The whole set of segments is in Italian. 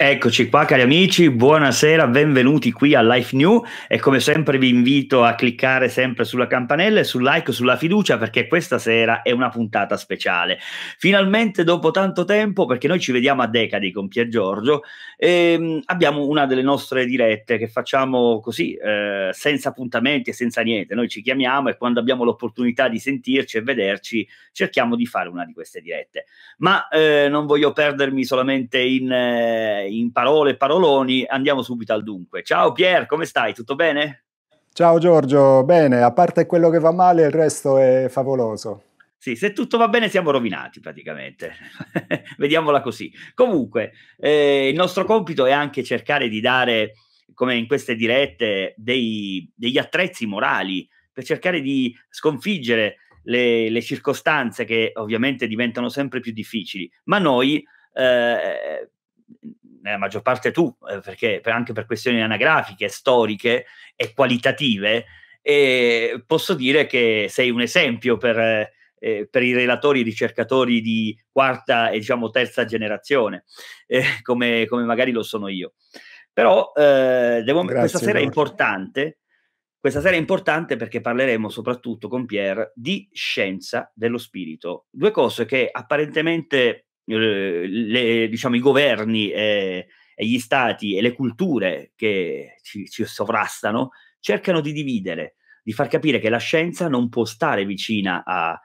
Eccoci qua cari amici, buonasera, benvenuti qui a Life New e come sempre vi invito a cliccare sempre sulla campanella e sul like, sulla fiducia perché questa sera è una puntata speciale. Finalmente dopo tanto tempo, perché noi ci vediamo a Decadi con Pier Giorgio, ehm, abbiamo una delle nostre dirette che facciamo così, eh, senza appuntamenti e senza niente, noi ci chiamiamo e quando abbiamo l'opportunità di sentirci e vederci cerchiamo di fare una di queste dirette. Ma eh, non voglio perdermi solamente in... Eh, in parole e paroloni andiamo subito al dunque. Ciao Pier, come stai? Tutto bene? Ciao Giorgio, bene, a parte quello che va male, il resto è favoloso. Sì, se tutto va bene siamo rovinati praticamente, vediamola così. Comunque, eh, il nostro compito è anche cercare di dare, come in queste dirette, dei, degli attrezzi morali per cercare di sconfiggere le, le circostanze che ovviamente diventano sempre più difficili, ma noi eh, nella maggior parte tu, eh, perché anche per questioni anagrafiche, storiche e qualitative, e posso dire che sei un esempio per, eh, per i relatori e ricercatori di quarta e diciamo terza generazione, eh, come, come, magari lo sono io. Però eh, devo, Grazie, questa sera è importante, questa sera è importante perché parleremo soprattutto con Pierre di scienza dello spirito, due cose che apparentemente le, diciamo, i governi e, e, gli stati e le culture che ci, ci sovrastano cercano di dividere, di far capire che la scienza non può stare vicina a,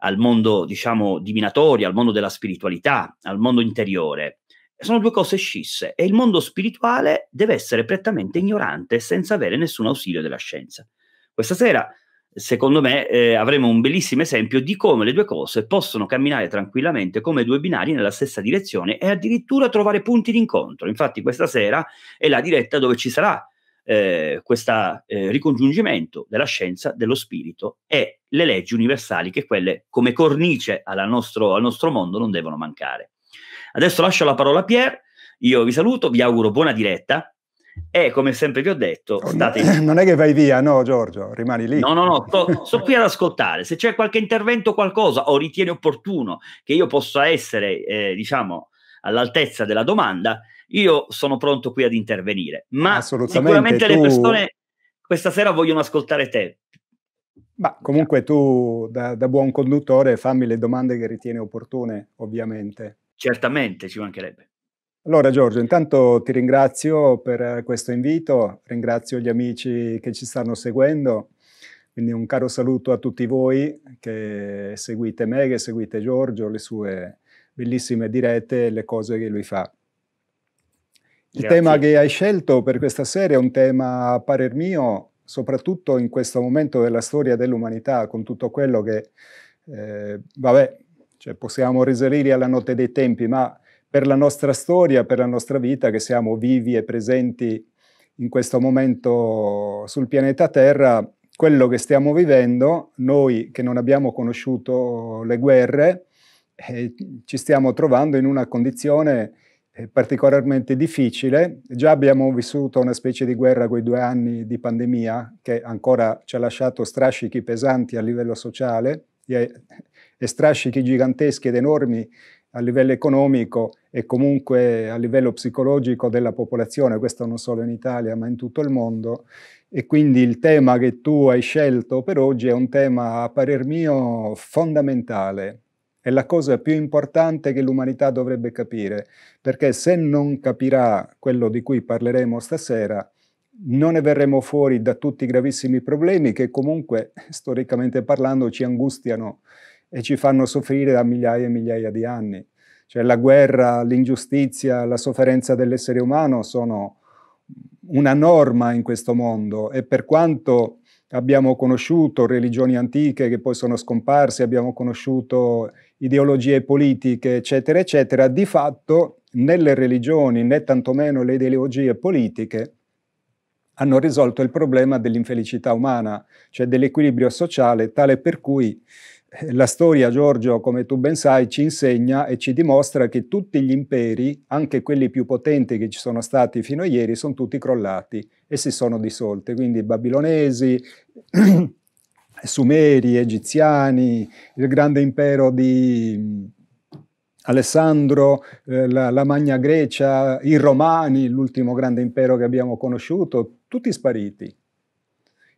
al mondo, diciamo, divinatorio, al mondo della spiritualità, al mondo interiore. Sono due cose scisse e il mondo spirituale deve essere prettamente ignorante senza avere nessun ausilio della scienza. Questa sera secondo me eh, avremo un bellissimo esempio di come le due cose possono camminare tranquillamente come due binari nella stessa direzione e addirittura trovare punti d'incontro. Infatti questa sera è la diretta dove ci sarà eh, questo eh, ricongiungimento della scienza, dello spirito e le leggi universali che quelle come cornice nostro, al nostro mondo non devono mancare. Adesso lascio la parola a Pier, io vi saluto, vi auguro buona diretta e come sempre vi ho detto, oh, state... No, non è che vai via, no Giorgio, rimani lì. No, no, no, sto, sto qui ad ascoltare. Se c'è qualche intervento qualcosa o ritiene opportuno che io possa essere, eh, diciamo, all'altezza della domanda, io sono pronto qui ad intervenire. Ma sicuramente tu... le persone questa sera vogliono ascoltare te. Ma comunque tu, da, da, buon conduttore, fammi le domande che ritieni opportune, ovviamente. Certamente, ci mancherebbe. Allora Giorgio, intanto ti ringrazio per questo invito, ringrazio gli amici che ci stanno seguendo, quindi un caro saluto a tutti voi che seguite me, che seguite Giorgio, le sue bellissime dirette e le cose che lui fa. Il Grazie. tema che hai scelto per questa serie è un tema, a parer mio, soprattutto in questo momento della storia dell'umanità, con tutto quello che, eh, vabbè, cioè possiamo risalire alla notte dei tempi, ma per la nostra storia, per la nostra vita, che siamo vivi e presenti in questo momento sul pianeta Terra, quello che stiamo vivendo, noi che non abbiamo conosciuto le guerre, eh, ci stiamo trovando in una condizione eh, particolarmente difficile. Già abbiamo vissuto una specie di guerra quei due anni di pandemia che ancora ci ha lasciato strascichi pesanti a livello sociale e, eh, e strascichi giganteschi ed enormi a livello economico e comunque a livello psicologico della popolazione, questo non solo in Italia ma in tutto il mondo. E quindi il tema che tu hai scelto per oggi è un tema, a parer mio, fondamentale. È la cosa più importante che l'umanità dovrebbe capire, perché se non capirà quello di cui parleremo stasera, non ne verremo fuori da tutti i gravissimi problemi che comunque, storicamente parlando, ci angustiano e ci fanno soffrire da migliaia e migliaia di anni. Cioè la guerra, l'ingiustizia, la sofferenza dell'essere umano sono una norma in questo mondo e per quanto abbiamo conosciuto religioni antiche che poi sono scomparse, abbiamo conosciuto ideologie politiche, eccetera, eccetera, di fatto né le religioni né tantomeno le ideologie politiche hanno risolto il problema dell'infelicità umana, cioè dell'equilibrio sociale, tale per cui eh, la storia, Giorgio, come tu ben sai, ci insegna e ci dimostra che tutti gli imperi, anche quelli più potenti che ci sono stati fino a ieri, sono tutti crollati e si sono dissolti. Quindi i babilonesi, sumeri, egiziani, il grande impero di Alessandro, eh, la, la Magna Grecia, i Romani, l'ultimo grande impero che abbiamo conosciuto, tutti spariti.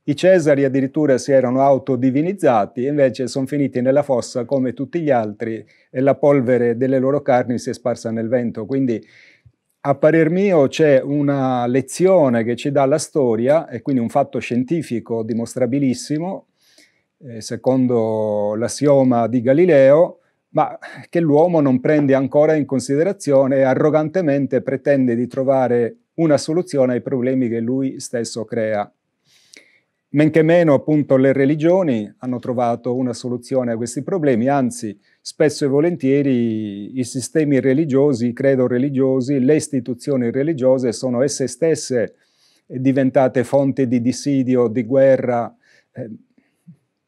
I Cesari addirittura si erano autodivinizzati e invece sono finiti nella fossa come tutti gli altri e la polvere delle loro carni si è sparsa nel vento. Quindi a parer mio c'è una lezione che ci dà la storia e quindi un fatto scientifico dimostrabilissimo, eh, secondo l'assioma di Galileo, ma che l'uomo non prende ancora in considerazione e arrogantemente pretende di trovare una soluzione ai problemi che lui stesso crea. Men che meno appunto le religioni hanno trovato una soluzione a questi problemi, anzi spesso e volentieri i sistemi religiosi, i credo religiosi, le istituzioni religiose sono esse stesse diventate fonte di dissidio, di guerra. Eh,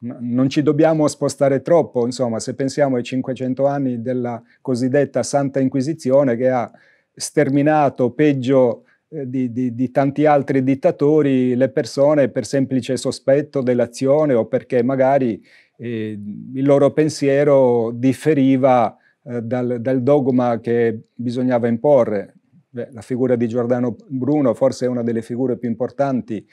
non ci dobbiamo spostare troppo, insomma, se pensiamo ai 500 anni della cosiddetta Santa Inquisizione che ha sterminato, peggio eh, di, di, di, tanti altri dittatori le persone per semplice sospetto dell'azione o perché magari eh, il loro pensiero differiva eh, dal, dal, dogma che bisognava imporre. Beh, la figura di Giordano Bruno forse è una delle figure più importanti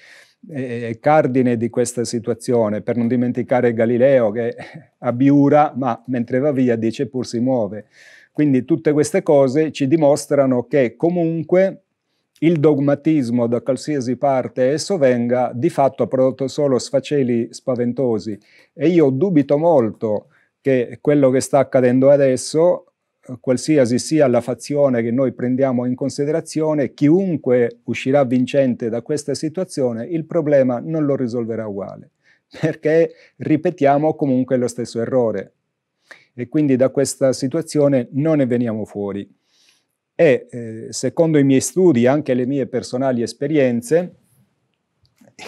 e eh, cardine di questa situazione, per non dimenticare Galileo che abiura, ma mentre va via dice pur si muove. Quindi tutte queste cose ci dimostrano che comunque il dogmatismo da qualsiasi parte esso venga di fatto ha prodotto solo sfaceli spaventosi e io dubito molto che quello che sta accadendo adesso, eh, qualsiasi sia la fazione che noi prendiamo in considerazione, chiunque uscirà vincente da questa situazione, il problema non lo risolverà uguale, perché ripetiamo comunque lo stesso errore e quindi da questa situazione non ne veniamo fuori e eh, secondo i miei studi, e anche le mie personali esperienze,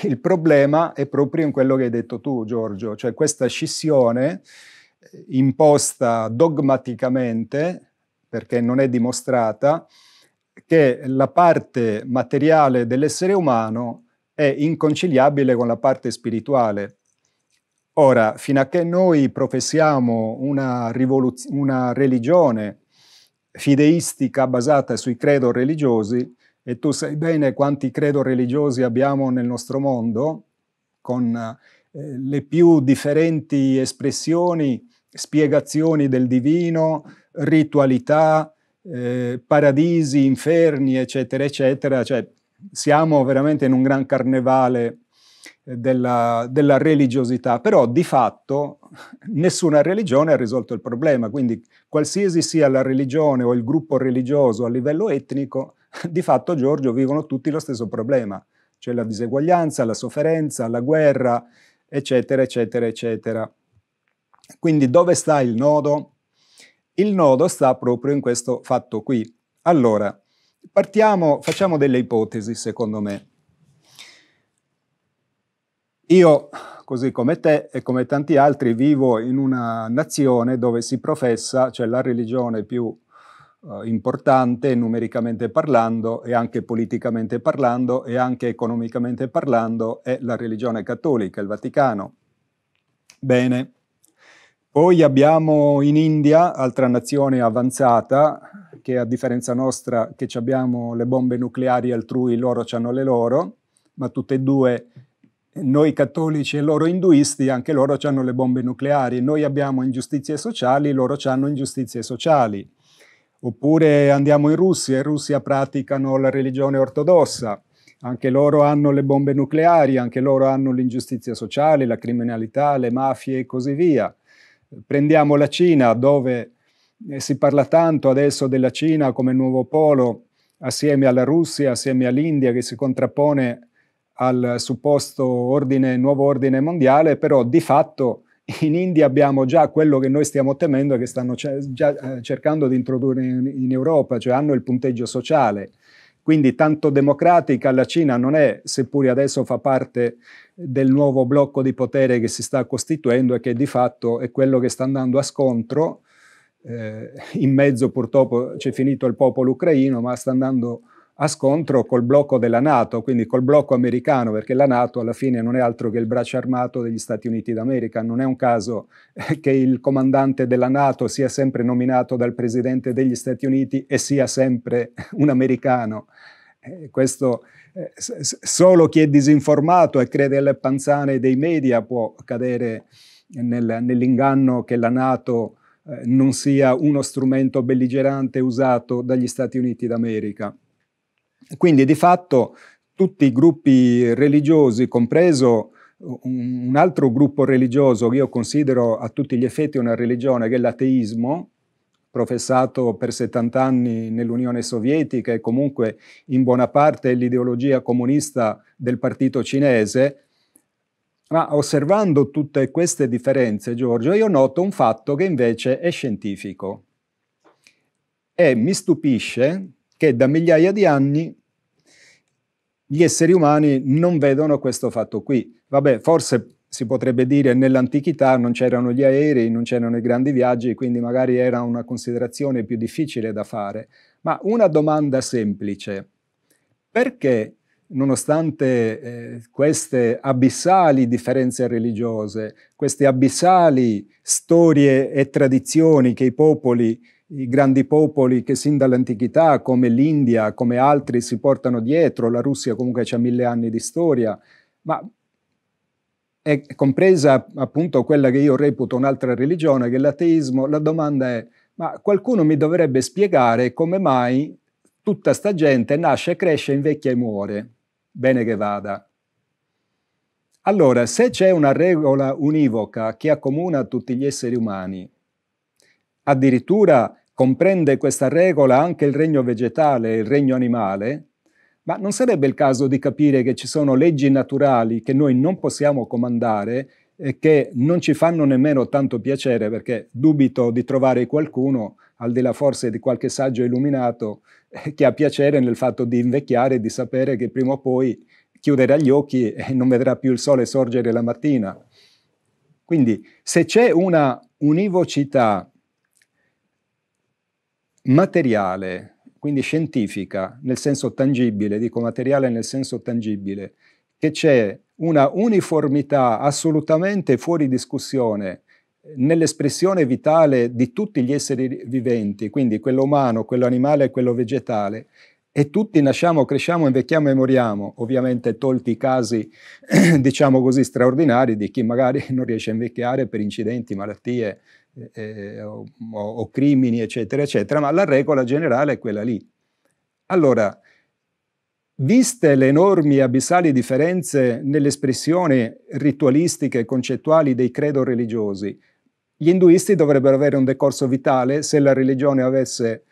il problema è proprio in quello che hai detto tu, Giorgio, cioè questa scissione eh, imposta dogmaticamente, perché non è dimostrata, che la parte materiale dell'essere umano è inconciliabile con la parte spirituale. Ora, fino a che noi professiamo una, rivoluz- una religione fideistica basata sui credo religiosi e tu sai bene quanti credo religiosi abbiamo nel nostro mondo con eh, le più differenti espressioni, spiegazioni del divino, ritualità, eh, paradisi, inferni, eccetera, eccetera. Cioè, siamo veramente in un gran carnevale della, della, religiosità, però di fatto nessuna religione ha risolto il problema, quindi qualsiasi sia la religione o il gruppo religioso a livello etnico, di fatto Giorgio vivono tutti lo stesso problema, cioè la diseguaglianza, la sofferenza, la guerra, eccetera, eccetera, eccetera. Quindi dove sta il nodo? Il nodo sta proprio in questo fatto qui. Allora, partiamo, facciamo delle ipotesi secondo me. Io, così come te e come tanti altri, vivo in una nazione dove si professa, cioè la religione più eh, importante numericamente parlando e anche politicamente parlando e anche economicamente parlando è la religione cattolica, il Vaticano. Bene. Poi abbiamo in India, altra nazione avanzata, che a differenza nostra, che abbiamo le bombe nucleari altrui, loro hanno le loro, ma tutte e due noi cattolici e loro induisti, anche loro hanno le bombe nucleari, noi abbiamo ingiustizie sociali, loro hanno ingiustizie sociali. Oppure andiamo in Russia, in Russia praticano la religione ortodossa, anche loro hanno le bombe nucleari, anche loro hanno l'ingiustizia sociale, la criminalità, le mafie e così via. Prendiamo la Cina, dove eh, si parla tanto adesso della Cina come nuovo polo, assieme alla Russia, assieme all'India, che si contrappone al supposto ordine, nuovo ordine mondiale, però di fatto in India abbiamo già quello che noi stiamo temendo e che stanno ce- già eh, cercando di introdurre in, in, Europa, cioè hanno il punteggio sociale. Quindi tanto democratica la Cina non è, seppur adesso fa parte del nuovo blocco di potere che si sta costituendo e che di fatto è quello che sta andando a scontro. Eh, in mezzo purtroppo c'è finito il popolo ucraino, ma sta andando a scontro col blocco della Nato, quindi col blocco americano, perché la Nato alla fine non è altro che il braccio armato degli Stati Uniti d'America. Non è un caso eh, che il comandante della Nato sia sempre nominato dal presidente degli Stati Uniti e sia sempre un americano. Eh, questo eh, solo chi è disinformato e crede alle panzane dei media può cadere nell'inganno che la Nato non sia uno strumento belligerante usato dagli Stati Uniti d'America. Quindi di fatto tutti i gruppi religiosi, compreso un altro gruppo religioso che io considero a tutti gli effetti una religione, che è l'ateismo, professato per 70 anni nell'Unione Sovietica e comunque in buona parte l'ideologia comunista del partito cinese. Ma osservando tutte queste differenze, Giorgio, io noto un fatto che invece è scientifico. E mi stupisce che da migliaia di anni gli esseri umani non vedono questo fatto qui. Vabbè, forse si potrebbe dire nell'antichità non c'erano gli aerei, non c'erano i grandi viaggi, quindi magari era una considerazione più difficile da fare. Ma una domanda semplice, perché nonostante eh, queste abissali differenze religiose, queste abissali storie e tradizioni che i popoli i grandi popoli che sin dall'antichità, come l'India, come altri, si portano dietro, la Russia comunque ha mille anni di storia, ma è compresa appunto quella che io reputo un'altra religione, che è l'ateismo, la domanda è, ma qualcuno mi dovrebbe spiegare come mai tutta sta gente nasce, cresce, invecchia e muore, bene che vada. Allora, se c'è una regola univoca che accomuna tutti gli esseri umani, addirittura comprende questa regola anche il regno vegetale e il regno animale, ma non sarebbe il caso di capire che ci sono leggi naturali che noi non possiamo comandare e che non ci fanno nemmeno tanto piacere, perché dubito di trovare qualcuno, al di là forse di qualche saggio illuminato, eh, che ha piacere nel fatto di invecchiare e di sapere che prima o poi chiuderà gli occhi e non vedrà più il sole sorgere la mattina. Quindi se c'è una univocità materiale, quindi scientifica nel senso tangibile, dico materiale nel senso tangibile, che c'è una uniformità assolutamente fuori discussione nell'espressione vitale di tutti gli esseri viventi, quindi quello umano, quello animale e quello vegetale, e tutti nasciamo, cresciamo, invecchiamo e moriamo, ovviamente tolti i casi, diciamo così, straordinari di chi magari non riesce a invecchiare per incidenti, malattie, eh, eh o, o, crimini, eccetera, eccetera, ma la regola generale è quella lì. Allora, viste le enormi abissali differenze nelle espressioni ritualistiche e concettuali dei credo religiosi, gli induisti dovrebbero avere un decorso vitale se la religione avesse,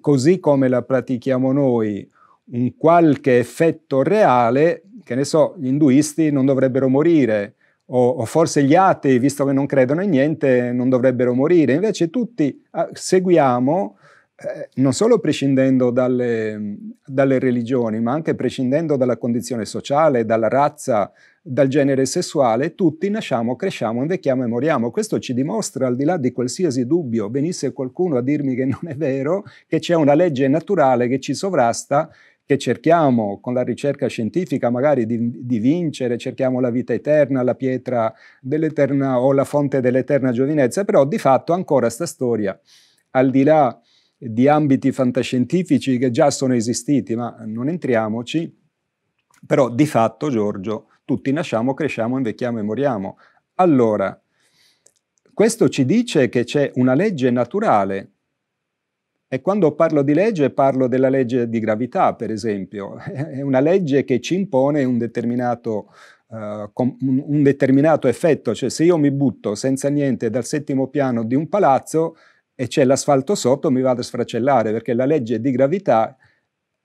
così come la pratichiamo noi, un qualche effetto reale, che ne so, gli induisti non dovrebbero morire, o, o, forse gli atei, visto che non credono in niente, non dovrebbero morire. Invece tutti ah, seguiamo, eh, non solo prescindendo dalle, dalle religioni, ma anche prescindendo dalla condizione sociale, dalla razza, dal genere sessuale, tutti nasciamo, cresciamo, invecchiamo e moriamo. Questo ci dimostra, al di là di qualsiasi dubbio, venisse qualcuno a dirmi che non è vero, che c'è una legge naturale che ci sovrasta che cerchiamo con la ricerca scientifica magari di, di, vincere, cerchiamo la vita eterna, la pietra dell'eterna o la fonte dell'eterna giovinezza, però di fatto ancora sta storia, al di là di ambiti fantascientifici che già sono esistiti, ma non entriamoci, però di fatto Giorgio, tutti nasciamo, cresciamo, invecchiamo e moriamo. Allora, questo ci dice che c'è una legge naturale e quando parlo di legge parlo della legge di gravità, per esempio. È una legge che ci impone un determinato, uh, un determinato effetto, cioè se io mi butto senza niente dal settimo piano di un palazzo e c'è l'asfalto sotto mi vado a sfracellare perché la legge di gravità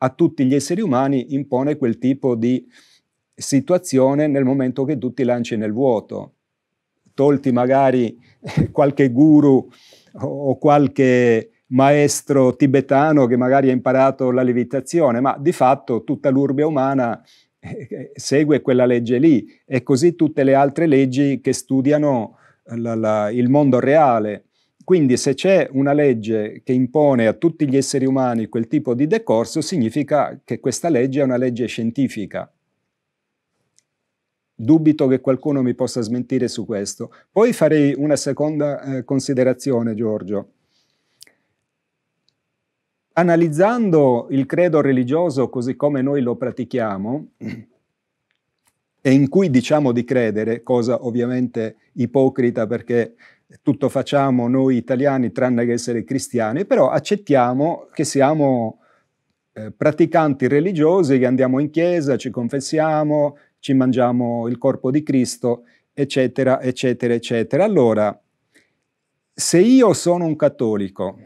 a tutti gli esseri umani impone quel tipo di situazione nel momento che tu ti lanci nel vuoto. Tolti magari qualche guru o qualche maestro tibetano che magari ha imparato la levitazione, ma di fatto tutta l'urbe umana eh, eh, segue quella legge lì e così tutte le altre leggi che studiano la, la, il mondo reale. Quindi se c'è una legge che impone a tutti gli esseri umani quel tipo di decorso, significa che questa legge è una legge scientifica. Dubito che qualcuno mi possa smentire su questo. Poi farei una seconda eh, considerazione, Giorgio analizzando il credo religioso così come noi lo pratichiamo e in cui diciamo di credere, cosa ovviamente ipocrita perché tutto facciamo noi italiani tranne che essere cristiani, però accettiamo che siamo eh, praticanti religiosi, che andiamo in chiesa, ci confessiamo, ci mangiamo il corpo di Cristo, eccetera, eccetera, eccetera. Allora, se io sono un cattolico,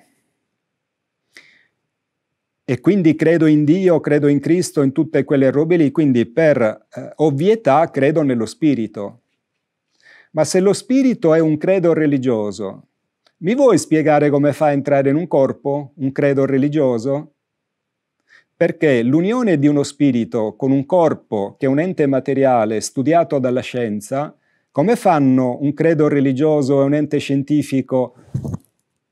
e quindi credo in Dio, credo in Cristo, in tutte quelle robe lì, quindi per eh, ovvietà credo nello Spirito. Ma se lo Spirito è un credo religioso, mi vuoi spiegare come fa a entrare in un corpo un credo religioso? Perché l'unione di uno spirito con un corpo che è un ente materiale studiato dalla scienza, come fanno un credo religioso e un ente scientifico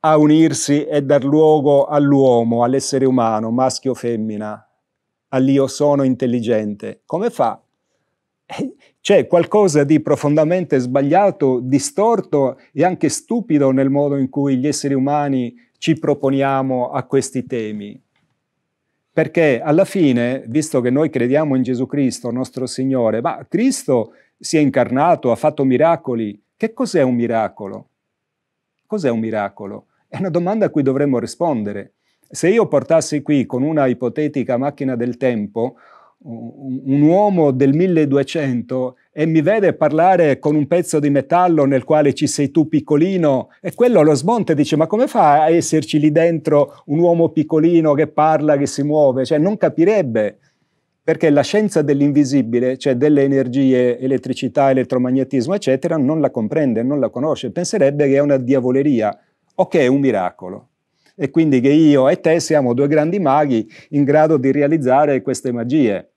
a unirsi e dar luogo all'uomo, all'essere umano, maschio o femmina, all'io sono intelligente. Come fa? C'è qualcosa di profondamente sbagliato, distorto e anche stupido nel modo in cui gli esseri umani ci proponiamo a questi temi. Perché alla fine, visto che noi crediamo in Gesù Cristo, nostro Signore, ma Cristo si è incarnato, ha fatto miracoli. Che cos'è un miracolo? Cos'è un miracolo? È una domanda a cui dovremmo rispondere. Se io portassi qui con una ipotetica macchina del tempo un uomo del 1200 e mi vede parlare con un pezzo di metallo nel quale ci sei tu piccolino e quello lo smonta e dice ma come fa a esserci lì dentro un uomo piccolino che parla, che si muove? Cioè non capirebbe perché la scienza dell'invisibile, cioè delle energie, elettricità, elettromagnetismo eccetera, non la comprende, non la conosce, penserebbe che è una diavoleria, o che è un miracolo. E quindi che io e te siamo due grandi maghi in grado di realizzare queste magie.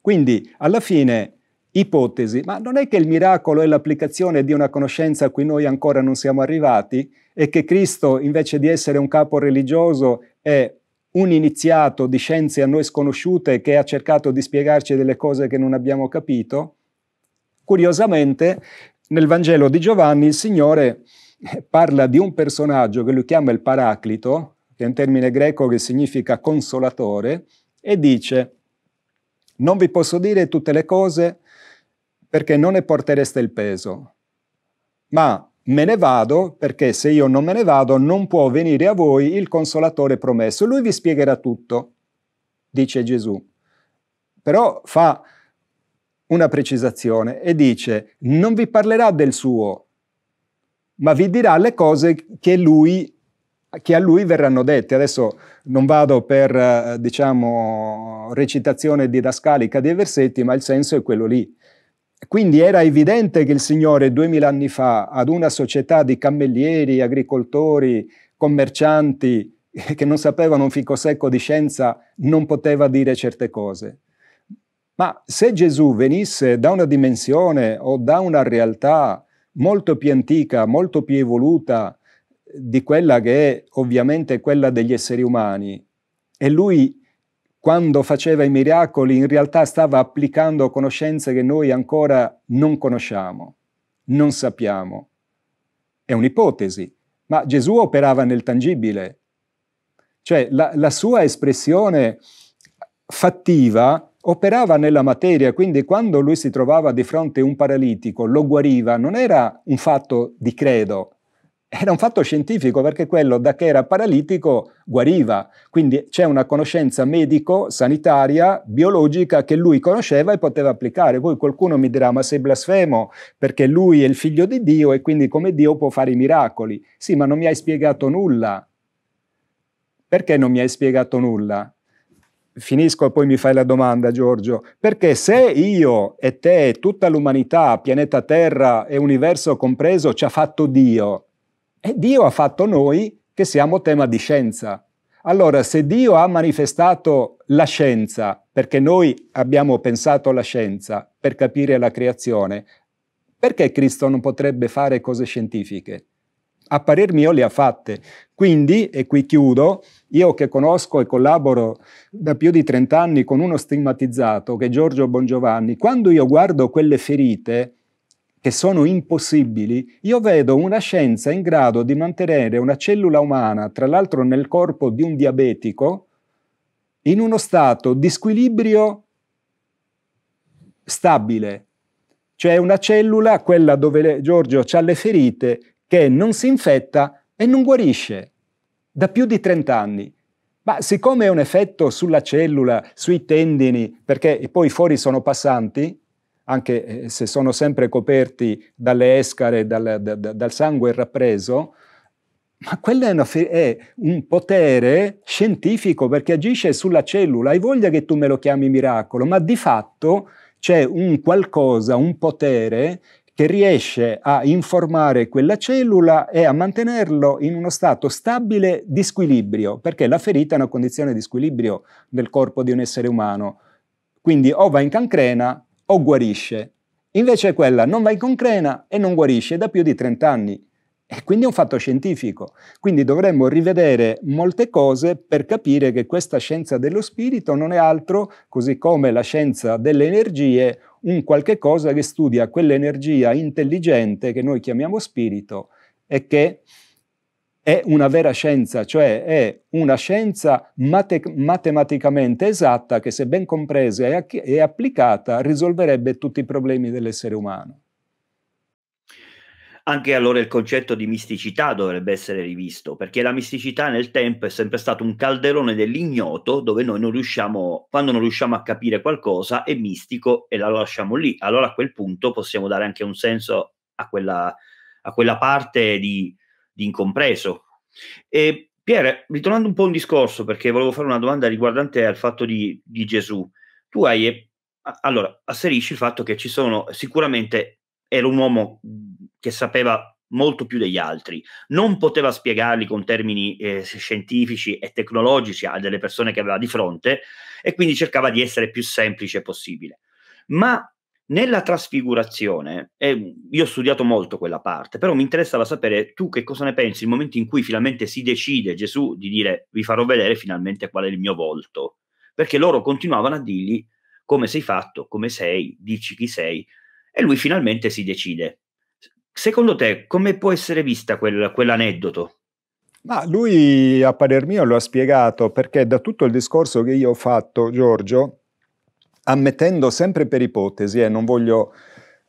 Quindi, alla fine, ipotesi, ma non è che il miracolo è l'applicazione di una conoscenza a cui noi ancora non siamo arrivati e che Cristo, invece di essere un capo religioso, è un iniziato di scienze a noi sconosciute che ha cercato di spiegarci delle cose che non abbiamo capito? Curiosamente, nel Vangelo di Giovanni il Signore parla di un personaggio che lui chiama il Paraclito, che è un termine greco che significa consolatore, e dice, non vi posso dire tutte le cose perché non ne portereste il peso, ma me ne vado perché se io non me ne vado non può venire a voi il consolatore promesso, lui vi spiegherà tutto, dice Gesù. Però fa una precisazione e dice, non vi parlerà del suo, ma vi dirà le cose che, lui, che a lui verranno dette. Adesso non vado per, eh, diciamo, recitazione didascalica dei versetti, ma il senso è quello lì. Quindi era evidente che il Signore duemila anni fa ad una società di cammellieri, agricoltori, commercianti eh, che non sapevano un fico secco di scienza non poteva dire certe cose. Ma se Gesù venisse da una dimensione o da una realtà molto più antica, molto più evoluta di quella che è ovviamente quella degli esseri umani. E lui, quando faceva i miracoli, in realtà stava applicando conoscenze che noi ancora non conosciamo, non sappiamo. È un'ipotesi, ma Gesù operava nel tangibile. Cioè la, la sua espressione fattiva operava nella materia, quindi quando lui si trovava di fronte a un paralitico, lo guariva, non era un fatto di credo, era un fatto scientifico perché quello da che era paralitico guariva, quindi c'è una conoscenza medico, sanitaria, biologica che lui conosceva e poteva applicare. Poi qualcuno mi dirà ma sei blasfemo perché lui è il figlio di Dio e quindi come Dio può fare i miracoli. Sì, ma non mi hai spiegato nulla. Perché non mi hai spiegato nulla? finisco e poi mi fai la domanda Giorgio, perché se io e te, tutta l'umanità, pianeta Terra e universo compreso, ci ha fatto Dio, e Dio ha fatto noi che siamo tema di scienza. Allora, se Dio ha manifestato la scienza, perché noi abbiamo pensato la scienza per capire la creazione, perché Cristo non potrebbe fare cose scientifiche? a parer mio le ha fatte. Quindi, e qui chiudo, io che conosco e collaboro da più di 30 anni con uno stigmatizzato che è Giorgio Bongiovanni, quando io guardo quelle ferite che sono impossibili, io vedo una scienza in grado di mantenere una cellula umana, tra l'altro nel corpo di un diabetico, in uno stato di squilibrio stabile, cioè una cellula, quella dove Giorgio ha le ferite, che non si infetta e non guarisce da più di 30 anni. Ma siccome è un effetto sulla cellula, sui tendini, perché poi fuori sono passanti, anche eh, se sono sempre coperti dalle escare, dal, da, dal sangue rappreso, ma quello è, una, è, un potere scientifico perché agisce sulla cellula. Hai voglia che tu me lo chiami miracolo, ma di fatto c'è un qualcosa, un potere che riesce a informare quella cellula e a mantenerlo in uno stato stabile di squilibrio, perché la ferita è una condizione di squilibrio del corpo di un essere umano. Quindi o va in cancrena o guarisce. Invece quella non va in cancrena e non guarisce da più di 30 anni. E quindi è un fatto scientifico. Quindi dovremmo rivedere molte cose per capire che questa scienza dello spirito non è altro, così come la scienza delle energie, un qualche cosa che studia quell'energia intelligente che noi chiamiamo spirito e che è una vera scienza, cioè è una scienza mate- matematicamente esatta che se ben compresa e, a- e applicata risolverebbe tutti i problemi dell'essere umano. Anche allora il concetto di misticità dovrebbe essere rivisto, perché la misticità nel tempo è sempre stato un calderone dell'ignoto dove noi non riusciamo, quando non riusciamo a capire qualcosa, è mistico e la lasciamo lì. Allora a quel punto possiamo dare anche un senso a quella, a quella parte di, di incompreso. E Pierre, ritornando un po' a un discorso, perché volevo fare una domanda riguardante al fatto di, di Gesù. Tu hai allora asserisci il fatto che ci sono sicuramente era un uomo che sapeva molto più degli altri, non poteva spiegarli con termini eh, scientifici e tecnologici a delle persone che aveva di fronte e quindi cercava di essere più semplice possibile. Ma nella trasfigurazione, eh, io ho studiato molto quella parte, però mi interessava sapere tu che cosa ne pensi il momento in cui finalmente si decide Gesù di dire vi farò vedere finalmente qual è il mio volto, perché loro continuavano a dirgli come sei fatto, come sei, dici chi sei, e lui finalmente si decide. Secondo te come può essere vista quel, quell'aneddoto? Ma lui a parer mio lo ha spiegato perché da tutto il discorso che io ho fatto, Giorgio, ammettendo sempre per ipotesi, e eh, non voglio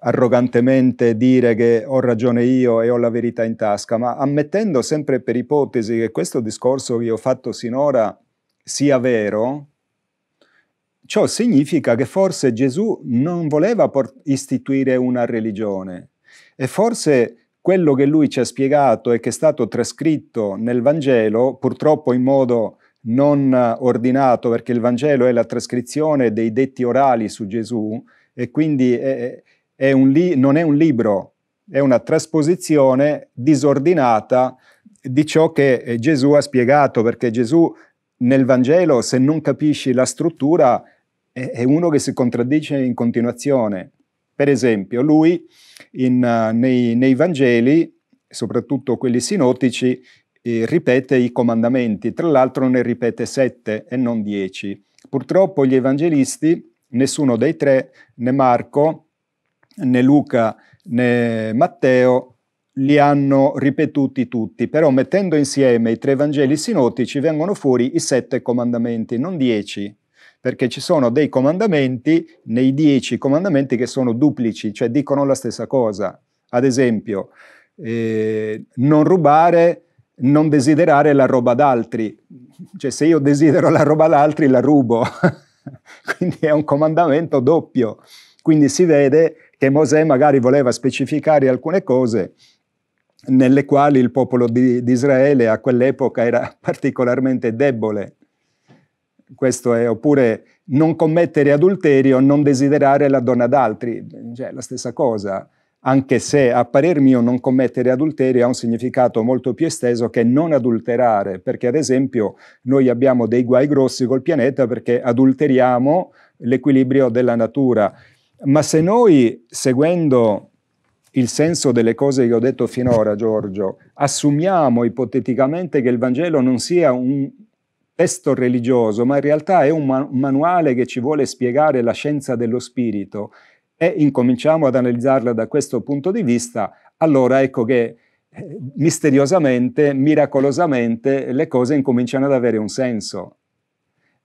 arrogantemente dire che ho ragione io e ho la verità in tasca, ma ammettendo sempre per ipotesi che questo discorso che io ho fatto sinora sia vero, ciò significa che forse Gesù non voleva istituire una religione, e forse quello che lui ci ha spiegato e che è stato trascritto nel Vangelo, purtroppo in modo non ordinato, perché il Vangelo è la trascrizione dei detti orali su Gesù e quindi è, è li- non è un libro, è una trasposizione disordinata di ciò che Gesù ha spiegato, perché Gesù nel Vangelo, se non capisci la struttura, è, è uno che si contraddice in continuazione. Per esempio, lui in, eh, nei, nei, Vangeli, soprattutto quelli sinottici, eh, ripete i comandamenti, tra l'altro ne ripete sette e non dieci. Purtroppo gli evangelisti, nessuno dei tre, né Marco, né Luca, né Matteo, li hanno ripetuti tutti, però mettendo insieme i tre Vangeli sinottici vengono fuori i sette comandamenti, non dieci, perché ci sono dei comandamenti nei dieci comandamenti che sono duplici, cioè dicono la stessa cosa. Ad esempio, eh, non rubare, non desiderare la roba d'altri. Cioè se io desidero la roba d'altri la rubo. Quindi è un comandamento doppio. Quindi si vede che Mosè magari voleva specificare alcune cose nelle quali il popolo di, di Israele a quell'epoca era particolarmente debole questo è, oppure non commettere adulterio, non desiderare la donna d'altri, cioè la stessa cosa, anche se a parer mio non commettere adulterio ha un significato molto più esteso che non adulterare, perché ad esempio noi abbiamo dei guai grossi col pianeta perché adulteriamo l'equilibrio della natura, ma se noi seguendo il senso delle cose che ho detto finora, Giorgio, assumiamo ipoteticamente che il Vangelo non sia un, testo religioso, ma in realtà è un, manuale che ci vuole spiegare la scienza dello spirito e incominciamo ad analizzarla da questo punto di vista, allora ecco che eh, misteriosamente, miracolosamente le cose incominciano ad avere un senso.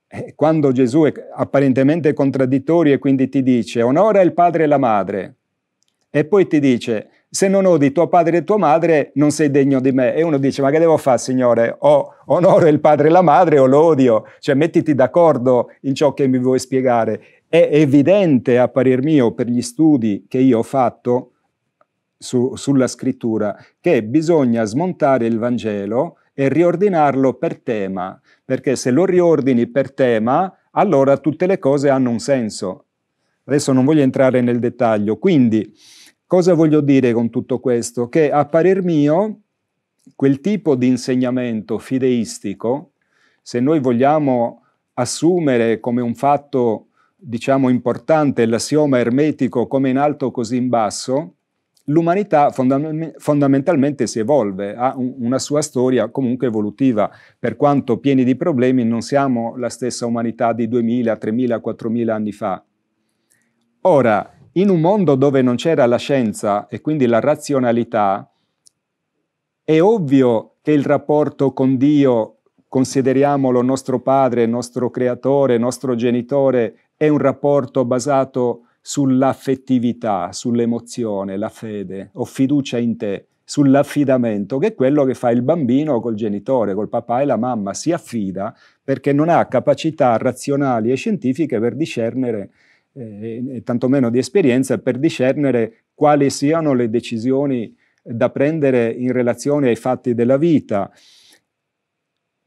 Eh, quando Gesù è apparentemente contraddittorio e quindi ti dice onora il padre e la madre e poi ti dice se non odi tuo padre e tua madre non sei degno di me. E uno dice, ma che devo fare, Signore? O onoro il padre e la madre o l'odio? odio? Cioè, mettiti d'accordo in ciò che mi vuoi spiegare. È evidente, a parer mio, per gli studi che io ho fatto su, sulla scrittura, che bisogna smontare il Vangelo e riordinarlo per tema, perché se lo riordini per tema, allora tutte le cose hanno un senso. Adesso non voglio entrare nel dettaglio, quindi Cosa voglio dire con tutto questo? Che a parer mio quel tipo di insegnamento fideistico, se noi vogliamo assumere come un fatto diciamo importante l'assioma ermetico come in alto così in basso, l'umanità fondam- fondamentalmente si evolve, ha un- una sua storia comunque evolutiva, per quanto pieni di problemi non siamo la stessa umanità di 2000, 3000, 4000 anni fa. Ora, in un mondo dove non c'era la scienza e quindi la razionalità, è ovvio che il rapporto con Dio, consideriamolo nostro padre, nostro creatore, nostro genitore, è un rapporto basato sull'affettività, sull'emozione, la fede, ho fiducia in te, sull'affidamento, che è quello che fa il bambino col genitore, col papà e la mamma, si affida perché non ha capacità razionali e scientifiche per discernere eh, eh, tantomeno di esperienza per discernere quali siano le decisioni da prendere in relazione ai fatti della vita,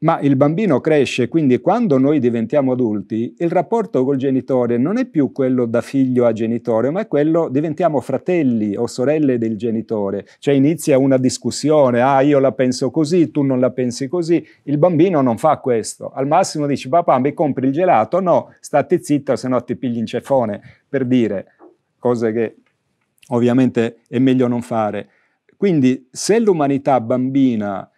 ma il bambino cresce, quindi quando noi diventiamo adulti, il rapporto col genitore non è più quello da figlio a genitore, ma è quello diventiamo fratelli o sorelle del genitore, cioè inizia una discussione, ah io la penso così, tu non la pensi così, il bambino non fa questo, al massimo dici papà mi compri il gelato, no, state zitto se no ti pigli in cefone per dire cose che ovviamente è meglio non fare. Quindi se l'umanità bambina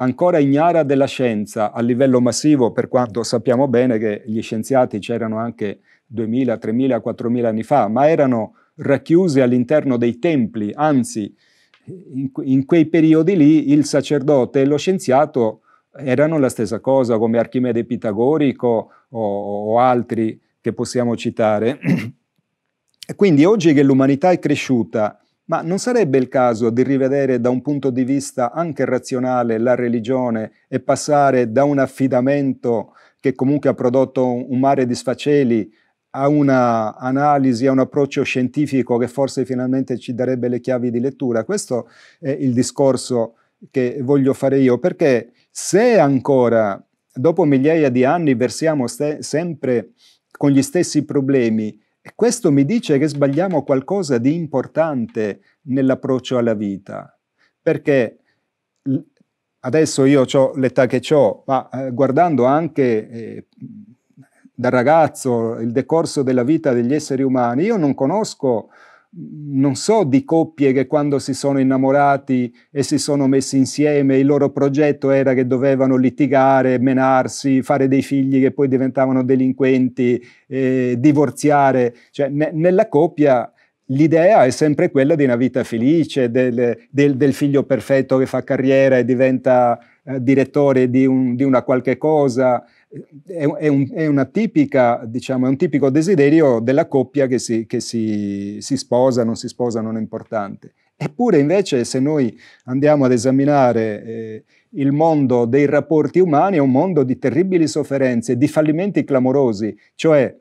ancora ignara della scienza a livello massivo, per quanto sappiamo bene che gli scienziati c'erano anche 2000, 3000, 4000 anni fa, ma erano racchiusi all'interno dei templi, anzi in, in quei periodi lì il sacerdote e lo scienziato erano la stessa cosa, come Archimede Pitagorico o, o altri che possiamo citare. Quindi oggi che l'umanità è cresciuta, ma non sarebbe il caso di rivedere da un punto di vista anche razionale la religione e passare da un affidamento che comunque ha prodotto un mare di sfaceli a un'analisi, a un approccio scientifico che forse finalmente ci darebbe le chiavi di lettura? Questo è il discorso che voglio fare io, perché se ancora dopo migliaia di anni versiamo sempre con gli stessi problemi, e questo mi dice che sbagliamo qualcosa di importante nell'approccio alla vita, perché adesso io ho l'età che ho, ma eh, guardando anche eh, da ragazzo il decorso della vita degli esseri umani, io non conosco non so di coppie che quando si sono innamorati e si sono messi insieme, il loro progetto era che dovevano litigare, menarsi, fare dei figli che poi diventavano delinquenti, eh, divorziare. Cioè, ne, nella coppia l'idea è sempre quella di una vita felice, del, del, del figlio perfetto che fa carriera e diventa eh, direttore di, un, di una qualche cosa è, è, un, è, tipica, diciamo, è un, tipico desiderio della coppia che, si, che si, si sposa, non si sposa, non è importante. Eppure invece se noi andiamo ad esaminare eh, il mondo dei rapporti umani è un mondo di terribili sofferenze, di fallimenti clamorosi, cioè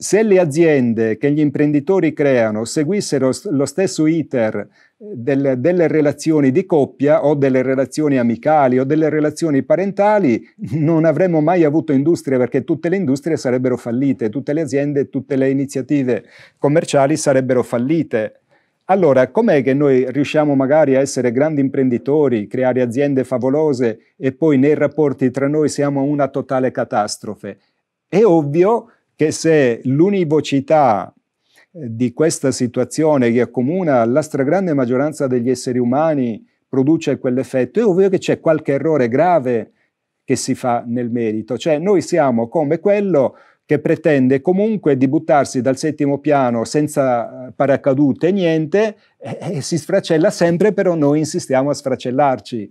se le aziende che gli imprenditori creano seguissero lo stesso iter del, delle relazioni di coppia o delle relazioni amicali o delle relazioni parentali non avremmo mai avuto industria perché tutte le industrie sarebbero fallite, tutte le aziende, tutte le iniziative commerciali sarebbero fallite. Allora, com'è che noi riusciamo magari a essere grandi imprenditori, creare aziende favolose e poi nei rapporti tra noi siamo una totale catastrofe? È ovvio che se l'univocità di questa situazione che accomuna la stragrande maggioranza degli esseri umani produce quell'effetto, è ovvio che c'è qualche errore grave che si fa nel merito, cioè noi siamo come quello che pretende comunque di buttarsi dal settimo piano senza paracadute niente e, e si sfracella sempre, però noi insistiamo a sfracellarci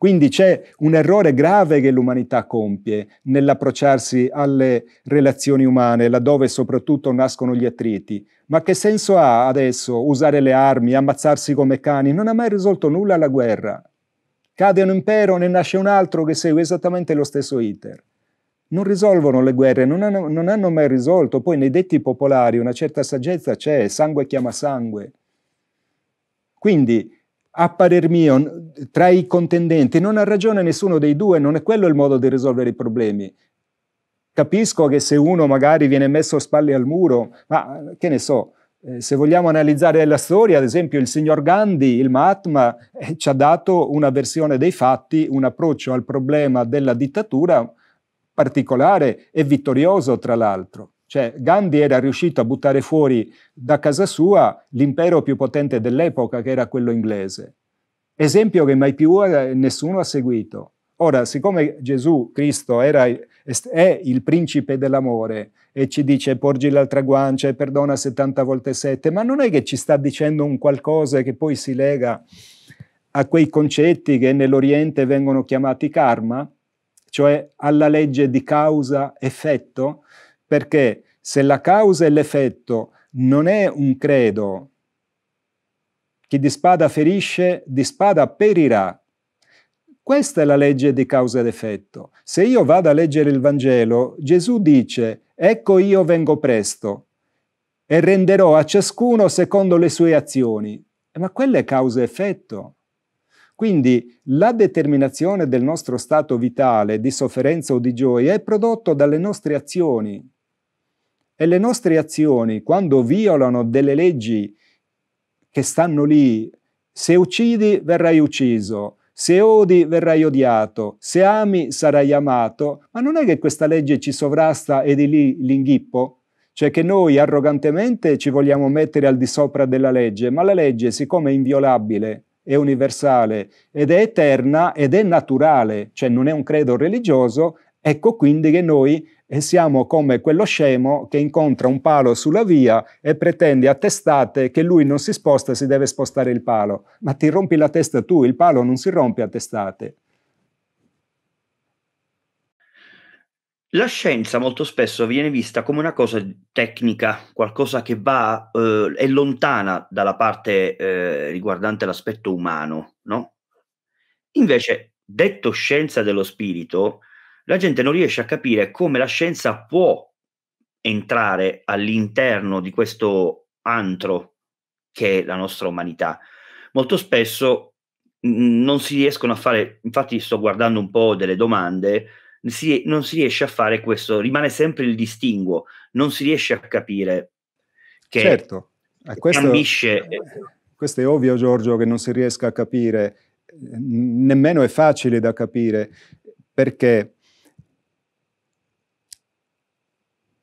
quindi c'è un errore grave che l'umanità compie nell'approcciarsi alle relazioni umane, laddove soprattutto nascono gli attriti. Ma che senso ha adesso usare le armi, ammazzarsi come cani? Non ha mai risolto nulla la guerra. Cade un impero, ne nasce un altro che segue esattamente lo stesso iter. Non risolvono le guerre, non hanno, non hanno mai risolto. Poi nei detti popolari una certa saggezza c'è, sangue chiama sangue. Quindi a parer mio, tra i contendenti non ha ragione nessuno dei due, non è quello il modo di risolvere i problemi. Capisco che se uno magari viene messo a spalle al muro, ma che ne so, eh, se vogliamo analizzare la storia, ad esempio il signor Gandhi, il Mahatma, eh, ci ha dato una versione dei fatti, un approccio al problema della dittatura particolare e vittorioso tra l'altro. Cioè Gandhi era riuscito a buttare fuori da casa sua l'impero più potente dell'epoca, che era quello inglese. Esempio che mai più nessuno ha seguito. Ora, siccome Gesù Cristo era, è il principe dell'amore e ci dice porgi l'altra guancia e perdona 70 volte 7, ma non è che ci sta dicendo un qualcosa che poi si lega a quei concetti che nell'Oriente vengono chiamati karma, cioè alla legge di causa-effetto? Perché se la causa e l'effetto non è un credo, chi di spada ferisce, di spada perirà. Questa è la legge di causa ed effetto. Se io vado a leggere il Vangelo, Gesù dice, ecco io vengo presto e renderò a ciascuno secondo le sue azioni. Ma quella è causa e effetto. Quindi la determinazione del nostro stato vitale di sofferenza o di gioia è prodotto dalle nostre azioni, e le nostre azioni, quando violano delle leggi che stanno lì, se uccidi verrai ucciso, se odi verrai odiato, se ami sarai amato, ma non è che questa legge ci sovrasta e di lì l'inghippo? Cioè che noi arrogantemente ci vogliamo mettere al di sopra della legge, ma la legge, siccome è inviolabile, è universale ed è eterna ed è naturale, cioè non è un credo religioso, ecco quindi che noi e siamo come quello scemo che incontra un palo sulla via e pretende a testate che lui non si sposta, si deve spostare il palo. Ma ti rompi la testa tu, il palo non si rompe a testate. La scienza molto spesso viene vista come una cosa tecnica, qualcosa che va, eh, è lontana dalla parte eh, riguardante l'aspetto umano, no? Invece, detto scienza dello spirito, la gente non riesce a capire come la scienza può entrare all'interno di questo antro che è la nostra umanità. Molto spesso non si riescono a fare, infatti sto guardando un po' delle domande, si, non si riesce a fare questo, rimane sempre il distinguo, non si riesce a capire che certo. eh, questo, ambisce... Eh, questo è ovvio Giorgio che non si riesca a capire, nemmeno è facile da capire perché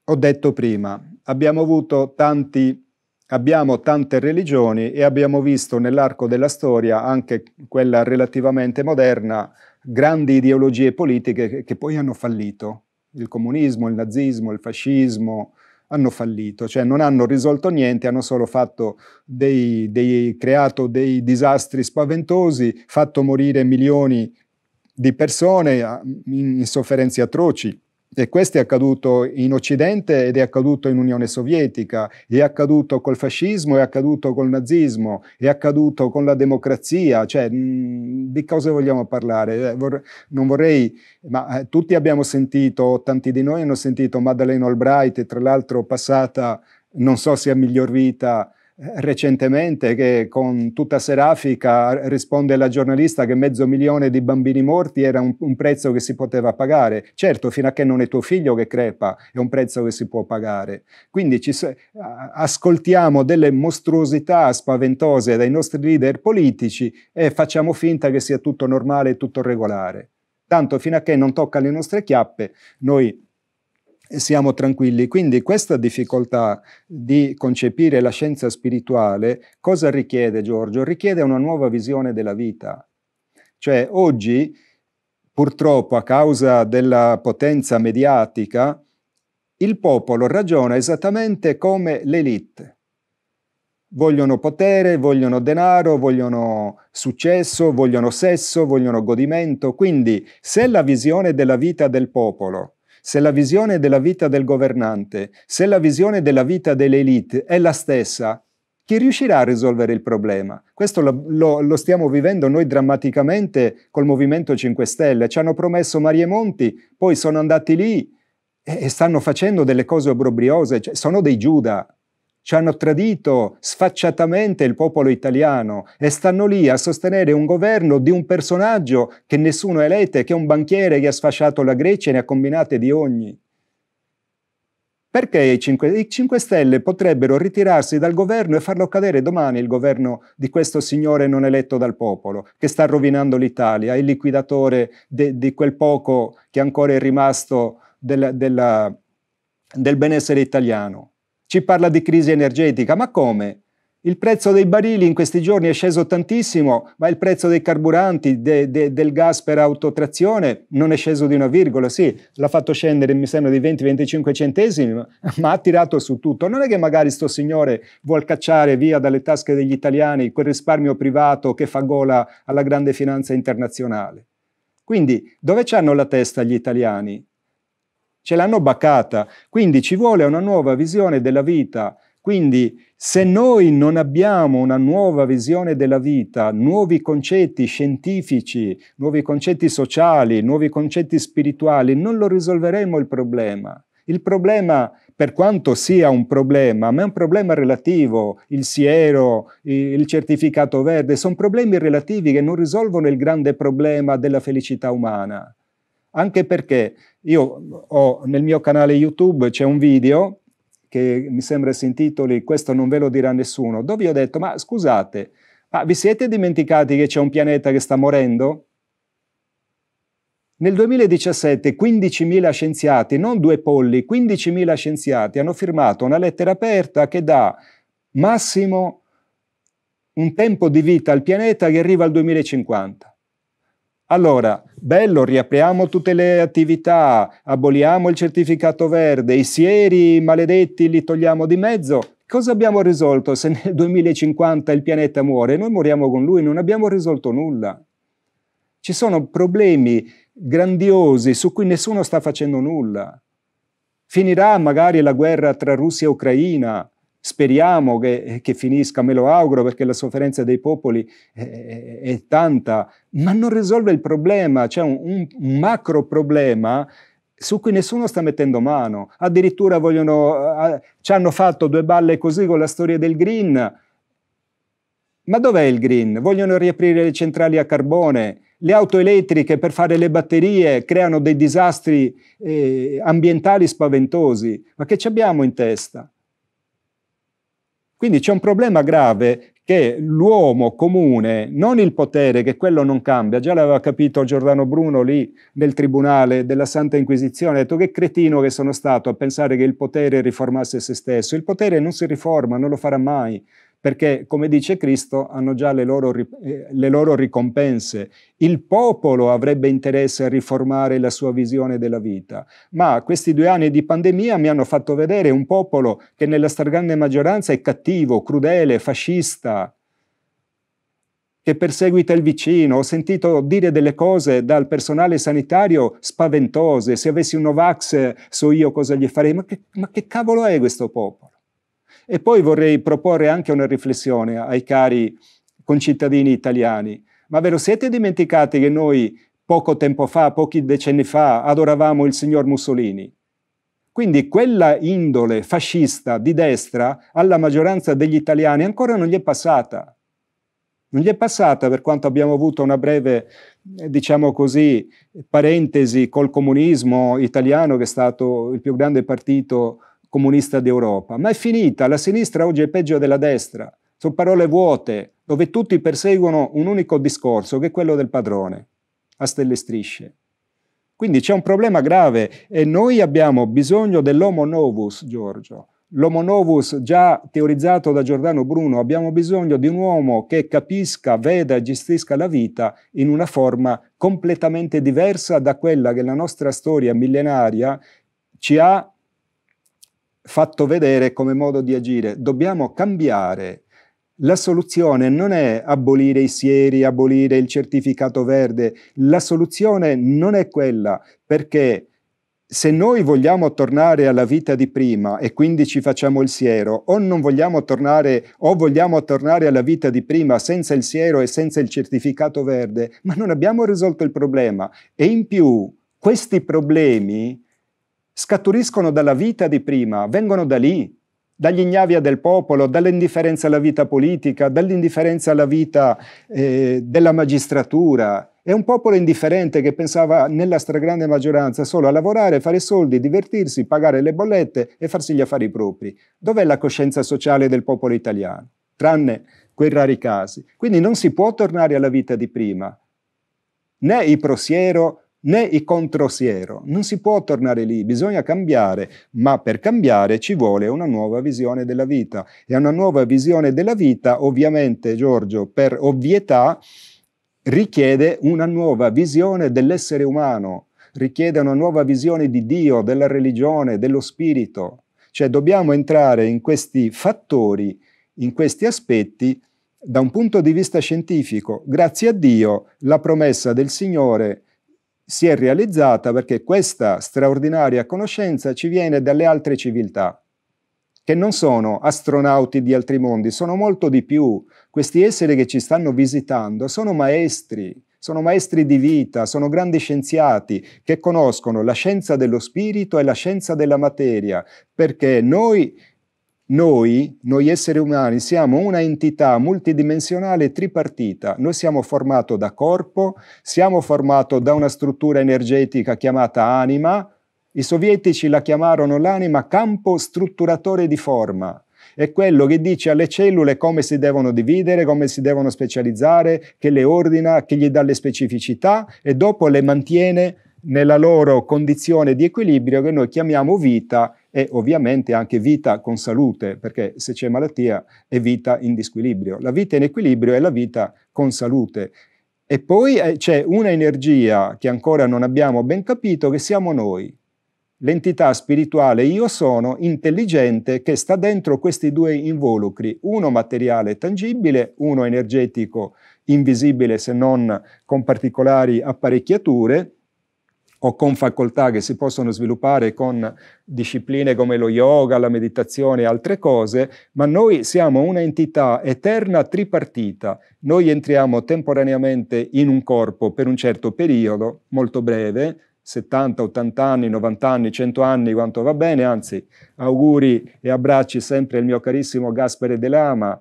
ho detto prima, abbiamo avuto tanti abbiamo tante religioni e abbiamo visto nell'arco della storia, anche quella relativamente moderna, grandi ideologie politiche che poi hanno fallito. Il comunismo, il nazismo, il fascismo hanno fallito, cioè non hanno risolto niente, hanno solo dei, dei, creato dei disastri spaventosi, fatto morire milioni di persone ah, in sofferenze atroci e questo è accaduto in Occidente ed è accaduto in Unione Sovietica, è accaduto col fascismo, è accaduto col nazismo, è accaduto con la democrazia, cioè mm, di cosa vogliamo parlare? Eh, non vorrei, ma eh, tutti abbiamo sentito, tanti di noi hanno sentito Madeleine Albright, tra l'altro passata, non so se a miglior vita, recentemente che con tutta serafica risponde la giornalista che mezzo milione di bambini morti era un, un, prezzo che si poteva pagare. Certo, fino a che non è tuo figlio che crepa, è un prezzo che si può pagare. Quindi ci, ascoltiamo delle mostruosità spaventose dai nostri leader politici e facciamo finta che sia tutto normale e tutto regolare. Tanto fino a che non tocca le nostre chiappe, noi siamo tranquilli. Quindi questa difficoltà di concepire la scienza spirituale cosa richiede Giorgio? Richiede una nuova visione della vita. Cioè oggi purtroppo a causa della potenza mediatica il popolo ragiona esattamente come l'elite. Vogliono potere, vogliono denaro, vogliono successo, vogliono sesso, vogliono godimento. Quindi se la visione della vita del popolo se la visione della vita del governante, se la visione della vita dell'elite è la stessa, chi riuscirà a risolvere il problema? Questo lo, lo, lo, stiamo vivendo noi drammaticamente col Movimento 5 Stelle. Ci hanno promesso Marie Monti, poi sono andati lì e, e stanno facendo delle cose obbrobriose, cioè, sono dei Giuda ci hanno tradito sfacciatamente il popolo italiano e stanno lì a sostenere un governo di un personaggio che nessuno elette, che è un banchiere che ha sfasciato la Grecia e ne ha combinate di ogni. Perché i 5, i 5 Stelle potrebbero ritirarsi dal governo e farlo cadere domani il governo di questo signore non eletto dal popolo, che sta rovinando l'Italia, il liquidatore di quel poco che ancora è rimasto della, della, del benessere italiano? Ci parla di crisi energetica, ma come? Il prezzo dei barili in questi giorni è sceso tantissimo, ma il prezzo dei carburanti, de, de, del gas per autotrazione non è sceso di una virgola, sì, l'ha fatto scendere mi sembra di 20-25 centesimi, ma ha tirato su tutto. Non è che magari sto signore vuol cacciare via dalle tasche degli italiani quel risparmio privato che fa gola alla grande finanza internazionale. Quindi dove c'hanno la testa gli italiani? ce l'hanno baccata. Quindi ci vuole una nuova visione della vita. Quindi se noi non abbiamo una nuova visione della vita, nuovi concetti scientifici, nuovi concetti sociali, nuovi concetti spirituali, non lo risolveremo il problema. Il problema, per quanto sia un problema, ma è un problema relativo, il siero, il certificato verde, sono problemi relativi che non risolvono il grande problema della felicità umana anche perché io ho nel mio canale YouTube c'è un video che mi sembra si intitoli Questo non ve lo dirà nessuno, dove ho detto ma scusate, ma vi siete dimenticati che c'è un pianeta che sta morendo? Nel 2017 15.000 scienziati, non due polli, 15.000 scienziati hanno firmato una lettera aperta che dà massimo un tempo di vita al pianeta che arriva al 2050. Allora, bello, riapriamo tutte le attività, aboliamo il certificato verde, i sieri maledetti li togliamo di mezzo. Cosa abbiamo risolto se nel 2050 il pianeta muore e noi moriamo con lui? Non abbiamo risolto nulla. Ci sono problemi grandiosi su cui nessuno sta facendo nulla. Finirà magari la guerra tra Russia e Ucraina, Speriamo che, che, finisca, me lo auguro, perché la sofferenza dei popoli eh, è, è tanta, ma non risolve il problema, c'è un, un, macro problema su cui nessuno sta mettendo mano. Addirittura vogliono, eh, eh, ci hanno fatto due balle così con la storia del green. Ma dov'è il green? Vogliono riaprire le centrali a carbone, le auto elettriche per fare le batterie creano dei disastri eh, ambientali spaventosi. Ma che ci abbiamo in testa? Quindi c'è un problema grave che l'uomo comune, non il potere, che quello non cambia, già l'aveva capito Giordano Bruno lì nel Tribunale della Santa Inquisizione, ha detto che cretino che sono stato a pensare che il potere riformasse se stesso, il potere non si riforma, non lo farà mai, perché, come dice Cristo, hanno già le loro, eh, le loro ricompense. Il popolo avrebbe interesse a riformare la sua visione della vita, ma questi due anni di pandemia mi hanno fatto vedere un popolo che nella stragrande maggioranza è cattivo, crudele, fascista, che perseguita il vicino. Ho sentito dire delle cose dal personale sanitario spaventose. Se avessi un Novax so io cosa gli farei. Ma che, ma che cavolo è questo popolo? E poi vorrei proporre anche una riflessione ai cari concittadini italiani. Ma ve lo siete dimenticati che noi poco tempo fa, pochi decenni fa, adoravamo il signor Mussolini? Quindi quella indole fascista di destra alla maggioranza degli italiani ancora non gli è passata. Non gli è passata per quanto abbiamo avuto una breve, diciamo così, parentesi col comunismo italiano che è stato il più grande partito comunista d'Europa, ma è finita, la sinistra oggi è peggio della destra, sono parole vuote, dove tutti perseguono un unico discorso, che è quello del padrone, a stelle strisce. Quindi c'è un problema grave e noi abbiamo bisogno dell'homo novus, Giorgio. L'homo novus già teorizzato da Giordano Bruno, abbiamo bisogno di un uomo che capisca, veda e gestisca la vita in una forma completamente diversa da quella che la nostra storia millenaria ci ha fatto vedere come modo di agire. Dobbiamo cambiare. La soluzione non è abolire i sieri, abolire il certificato verde. La soluzione non è quella perché se noi vogliamo tornare alla vita di prima e quindi ci facciamo il siero, o non vogliamo tornare, o vogliamo tornare alla vita di prima senza il siero e senza il certificato verde, ma non abbiamo risolto il problema. E in più, questi problemi scaturiscono dalla vita di prima, vengono da lì, dall'ignavia del popolo, dall'indifferenza alla vita politica, dall'indifferenza alla vita eh, della magistratura. È un popolo indifferente che pensava nella stragrande maggioranza solo a lavorare, fare soldi, divertirsi, pagare le bollette e farsi gli affari propri. Dov'è la coscienza sociale del popolo italiano? Tranne quei rari casi. Quindi non si può tornare alla vita di prima. Né i prosiero, né i controsiero. Non si può tornare lì, bisogna cambiare, ma per cambiare ci vuole una nuova visione della vita. E una nuova visione della vita, ovviamente, Giorgio, per ovvietà, richiede una nuova visione dell'essere umano, richiede una nuova visione di Dio, della religione, dello spirito. Cioè dobbiamo entrare in questi fattori, in questi aspetti, da un punto di vista scientifico. Grazie a Dio la promessa del Signore si è realizzata perché questa straordinaria conoscenza ci viene dalle altre civiltà, che non sono astronauti di altri mondi, sono molto di più. Questi esseri che ci stanno visitando sono maestri, sono maestri di vita, sono grandi scienziati che conoscono la scienza dello spirito e la scienza della materia, perché noi noi, noi esseri umani, siamo una entità multidimensionale tripartita. Noi siamo formati da corpo, siamo formati da una struttura energetica chiamata anima. I sovietici la chiamarono l'anima campo strutturatore di forma. È quello che dice alle cellule come si devono dividere, come si devono specializzare, che le ordina, che gli dà le specificità e dopo le mantiene nella loro condizione di equilibrio che noi chiamiamo vita e ovviamente anche vita con salute, perché se c'è malattia è vita in disquilibrio. La vita in equilibrio è la vita con salute. E poi eh, c'è una energia che ancora non abbiamo ben capito che siamo noi. L'entità spirituale io sono intelligente che sta dentro questi due involucri, uno materiale tangibile, uno energetico invisibile se non con particolari apparecchiature, o con facoltà che si possono sviluppare con discipline come lo yoga, la meditazione e altre cose, ma noi siamo un'entità eterna tripartita. Noi entriamo temporaneamente in un corpo per un certo periodo, molto breve, 70, 80 anni, 90 anni, 100 anni, quanto va bene, anzi auguri e abbracci sempre al mio carissimo Gaspare De Lama,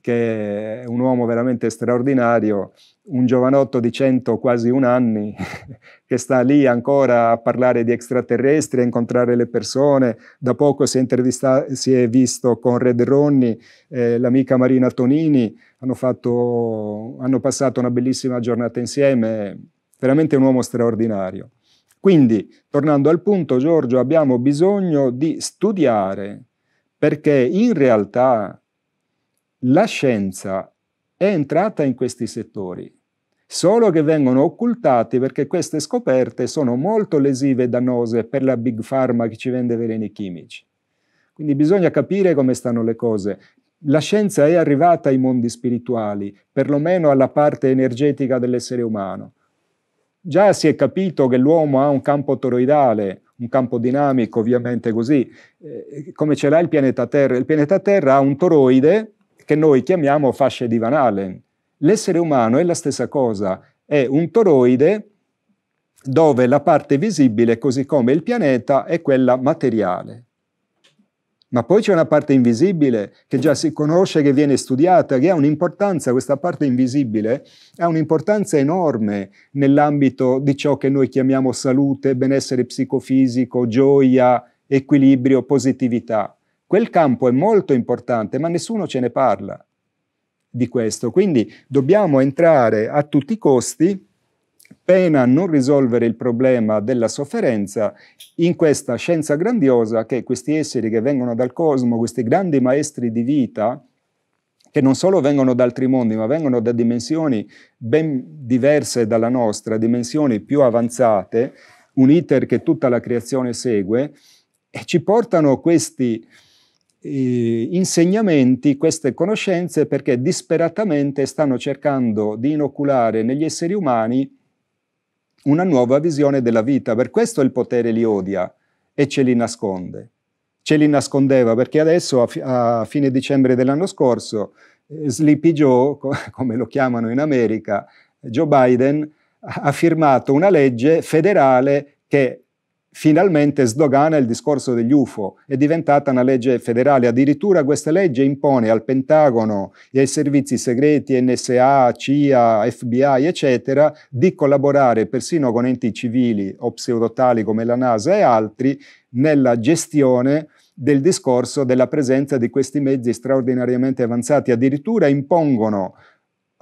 che è un uomo veramente straordinario, un giovanotto di 100 quasi un anni che sta lì ancora a parlare di extraterrestri, a incontrare le persone. Da poco si è, si è visto con Red Ronnie, eh, l'amica Marina Tonini, hanno, fatto, hanno passato una bellissima giornata insieme, veramente un uomo straordinario. Quindi, tornando al punto, Giorgio, abbiamo bisogno di studiare perché in realtà la scienza è entrata in questi settori, solo che vengono occultati perché queste scoperte sono molto lesive e dannose per la big pharma che ci vende veleni chimici. Quindi bisogna capire come stanno le cose. La scienza è arrivata ai mondi spirituali, perlomeno alla parte energetica dell'essere umano. Già si è capito che l'uomo ha un campo toroidale, un campo dinamico, ovviamente così, eh, come ce l'ha il pianeta Terra. Il pianeta Terra ha un toroide che noi chiamiamo fasce di Van Allen. L'essere umano è la stessa cosa, è un toroide dove la parte visibile, così come il pianeta, è quella materiale. Ma poi c'è una parte invisibile che già si conosce, che viene studiata, che ha un'importanza, questa parte invisibile ha un'importanza enorme nell'ambito di ciò che noi chiamiamo salute, benessere psicofisico, gioia, equilibrio, positività. Quel campo è molto importante, ma nessuno ce ne parla di questo. Quindi dobbiamo entrare a tutti i costi, pena non risolvere il problema della sofferenza, in questa scienza grandiosa che questi esseri che vengono dal cosmo, questi grandi maestri di vita, che non solo vengono da altri mondi, ma vengono da dimensioni ben diverse dalla nostra, dimensioni più avanzate, un iter che tutta la creazione segue, e ci portano questi eh, insegnamenti, queste conoscenze, perché disperatamente stanno cercando di inoculare negli esseri umani una nuova visione della vita. Per questo il potere li odia e ce li nasconde. Ce li nascondeva perché adesso, a, a fine dicembre dell'anno scorso, eh, Sleepy Joe, co come lo chiamano in America, Joe Biden, ha firmato una legge federale che finalmente sdogana il discorso degli UFO, è diventata una legge federale, addirittura questa legge impone al Pentagono e ai servizi segreti NSA, CIA, FBI, eccetera, di collaborare persino con enti civili o pseudotali come la NASA e altri nella gestione del discorso della presenza di questi mezzi straordinariamente avanzati, addirittura impongono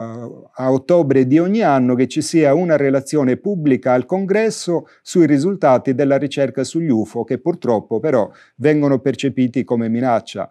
a ottobre di ogni anno che ci sia una relazione pubblica al congresso sui risultati della ricerca sugli UFO che purtroppo però vengono percepiti come minaccia,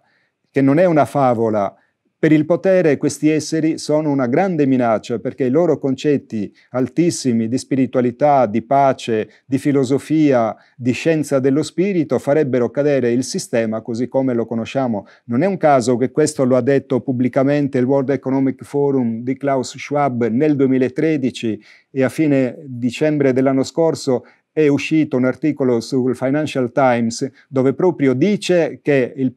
che non è una favola, per il potere questi esseri sono una grande minaccia perché i loro concetti altissimi di spiritualità, di pace, di filosofia, di scienza dello spirito farebbero cadere il sistema così come lo conosciamo. Non è un caso che questo lo ha detto pubblicamente il World Economic Forum di Klaus Schwab nel 2013 e a fine dicembre dell'anno scorso è uscito un articolo sul Financial Times dove proprio dice che il,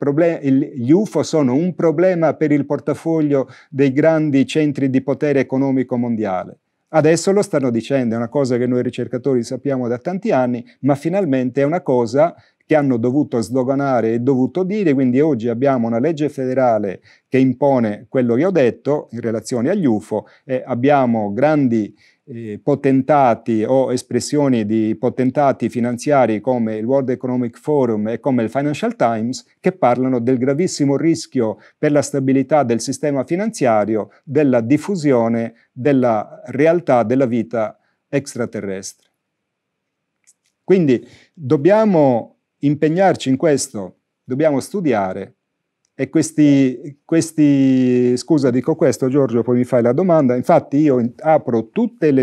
gli UFO sono un problema per il portafoglio dei grandi centri di potere economico mondiale. Adesso lo stanno dicendo, è una cosa che noi ricercatori sappiamo da tanti anni, ma finalmente è una cosa che hanno dovuto sdoganare e dovuto dire, quindi oggi abbiamo una legge federale che impone quello che ho detto in relazione agli UFO e abbiamo grandi eh, potentati o espressioni di potentati finanziari come il World Economic Forum e come il Financial Times che parlano del gravissimo rischio per la stabilità del sistema finanziario della diffusione della realtà della vita extraterrestre. Quindi dobbiamo impegnarci in questo, dobbiamo studiare. E questi, questi, scusa dico questo Giorgio, poi mi fai la domanda, infatti io apro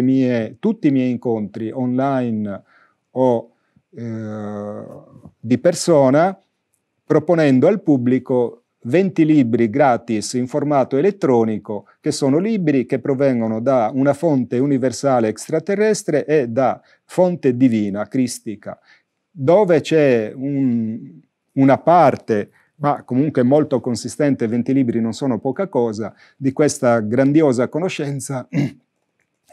mie, tutti i miei incontri online o eh, di persona proponendo al pubblico 20 libri gratis in formato elettronico, che sono libri che provengono da una fonte universale extraterrestre e da fonte divina, cristica dove c'è un, una parte ma comunque molto consistente, 20 libri non sono poca cosa, di questa grandiosa conoscenza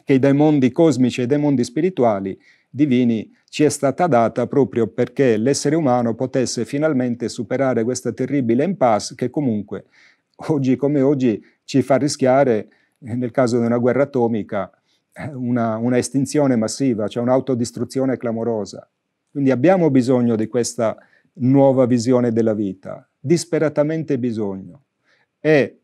che dai mondi cosmici e dai mondi spirituali divini ci è stata data proprio perché l'essere umano potesse finalmente superare questa terribile impasse che comunque oggi come oggi ci fa rischiare, nel caso di una guerra atomica, eh, una, una estinzione massiva, cioè un'autodistruzione clamorosa. Quindi abbiamo bisogno di questa nuova visione della vita, disperatamente bisogno. E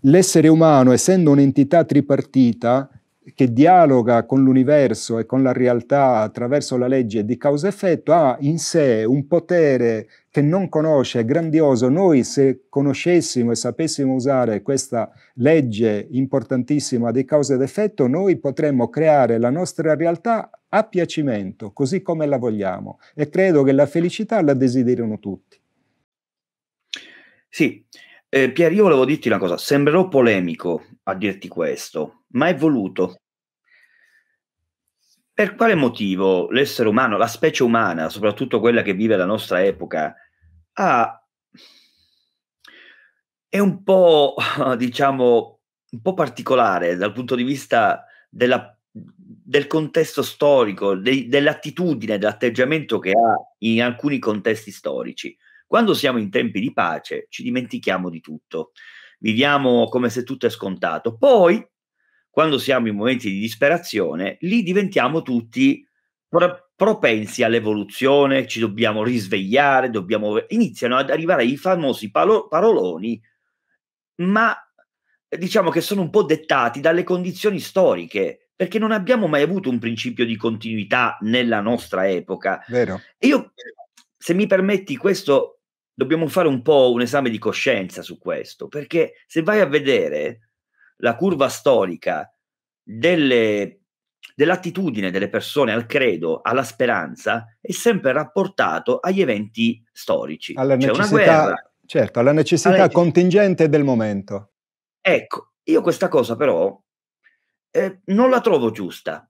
l'essere umano, essendo un'entità tripartita, che dialoga con l'universo e con la realtà attraverso la legge di causa-effetto, ha in sé un potere che non conosce, è grandioso. Noi se conoscessimo e sapessimo usare questa legge importantissima di causa ed effetto, noi potremmo creare la nostra realtà a piacimento, così come la vogliamo. E credo che la felicità la desiderino tutti. Sì, eh, Pier, io volevo dirti una cosa, sembrerò polemico a dirti questo, ma è voluto. Per quale motivo l'essere umano, la specie umana, soprattutto quella che vive la nostra epoca, ha, è un po', diciamo, un po' particolare dal punto di vista della, del contesto storico, de, dell'attitudine, dell'atteggiamento che ha in alcuni contesti storici. Quando siamo in tempi di pace ci dimentichiamo di tutto, viviamo come se tutto è scontato. Poi quando siamo in momenti di disperazione, lì diventiamo tutti pro- propensi all'evoluzione, ci dobbiamo risvegliare, dobbiamo... iniziano ad arrivare i famosi palo- paroloni, ma diciamo che sono un po' dettati dalle condizioni storiche, perché non abbiamo mai avuto un principio di continuità nella nostra epoca. Vero. E io, se mi permetti questo, dobbiamo fare un po' un esame di coscienza su questo, perché se vai a vedere la curva storica delle, dell'attitudine delle persone al credo, alla speranza, è sempre rapportato agli eventi storici. Alla cioè necessità, guerra, certo, alla necessità alla contingente del momento. Ecco, io questa cosa però eh, non la trovo giusta,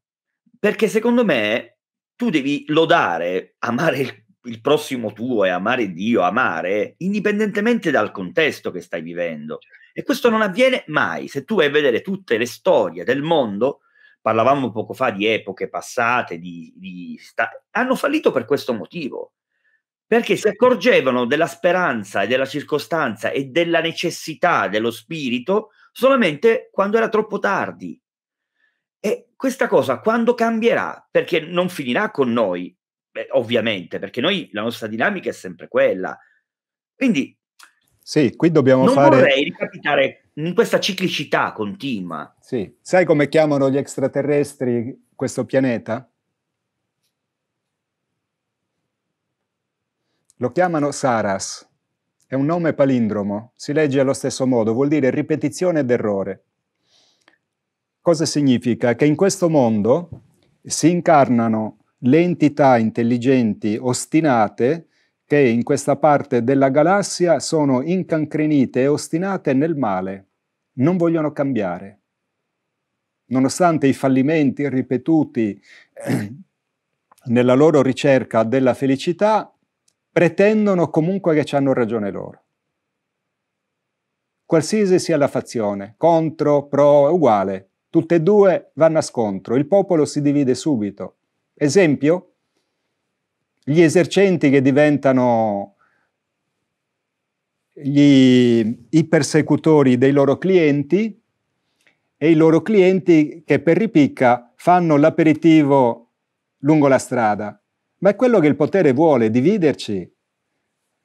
perché secondo me tu devi lodare, amare il, il prossimo tuo e amare Dio, amare, indipendentemente dal contesto che stai vivendo. Certo. E questo non avviene mai. Se tu vai a vedere tutte le storie del mondo, parlavamo poco fa di epoche passate, di, di sta- hanno fallito per questo motivo. Perché si accorgevano della speranza e della circostanza e della necessità dello spirito solamente quando era troppo tardi. E questa cosa quando cambierà? Perché non finirà con noi, Beh, ovviamente, perché noi la nostra dinamica è sempre quella. Quindi sì, qui dobbiamo non fare... Non vorrei ricapitare in questa ciclicità continua. Sì, sai come chiamano gli extraterrestri questo pianeta? Lo chiamano Saras. È un nome palindromo, si legge allo stesso modo, vuol dire ripetizione ed errore. Cosa significa? Che in questo mondo si incarnano le entità intelligenti ostinate che in questa parte della galassia sono incancrenite e ostinate nel male, non vogliono cambiare. Nonostante i fallimenti ripetuti nella loro ricerca della felicità, pretendono comunque che ci hanno ragione loro. Qualsiasi sia la fazione, contro, pro, uguale, tutte e due vanno a scontro, il popolo si divide subito. Esempio, gli esercenti che diventano gli, i persecutori dei loro clienti e i loro clienti che per ripicca fanno l'aperitivo lungo la strada. Ma è quello che il potere vuole, dividerci,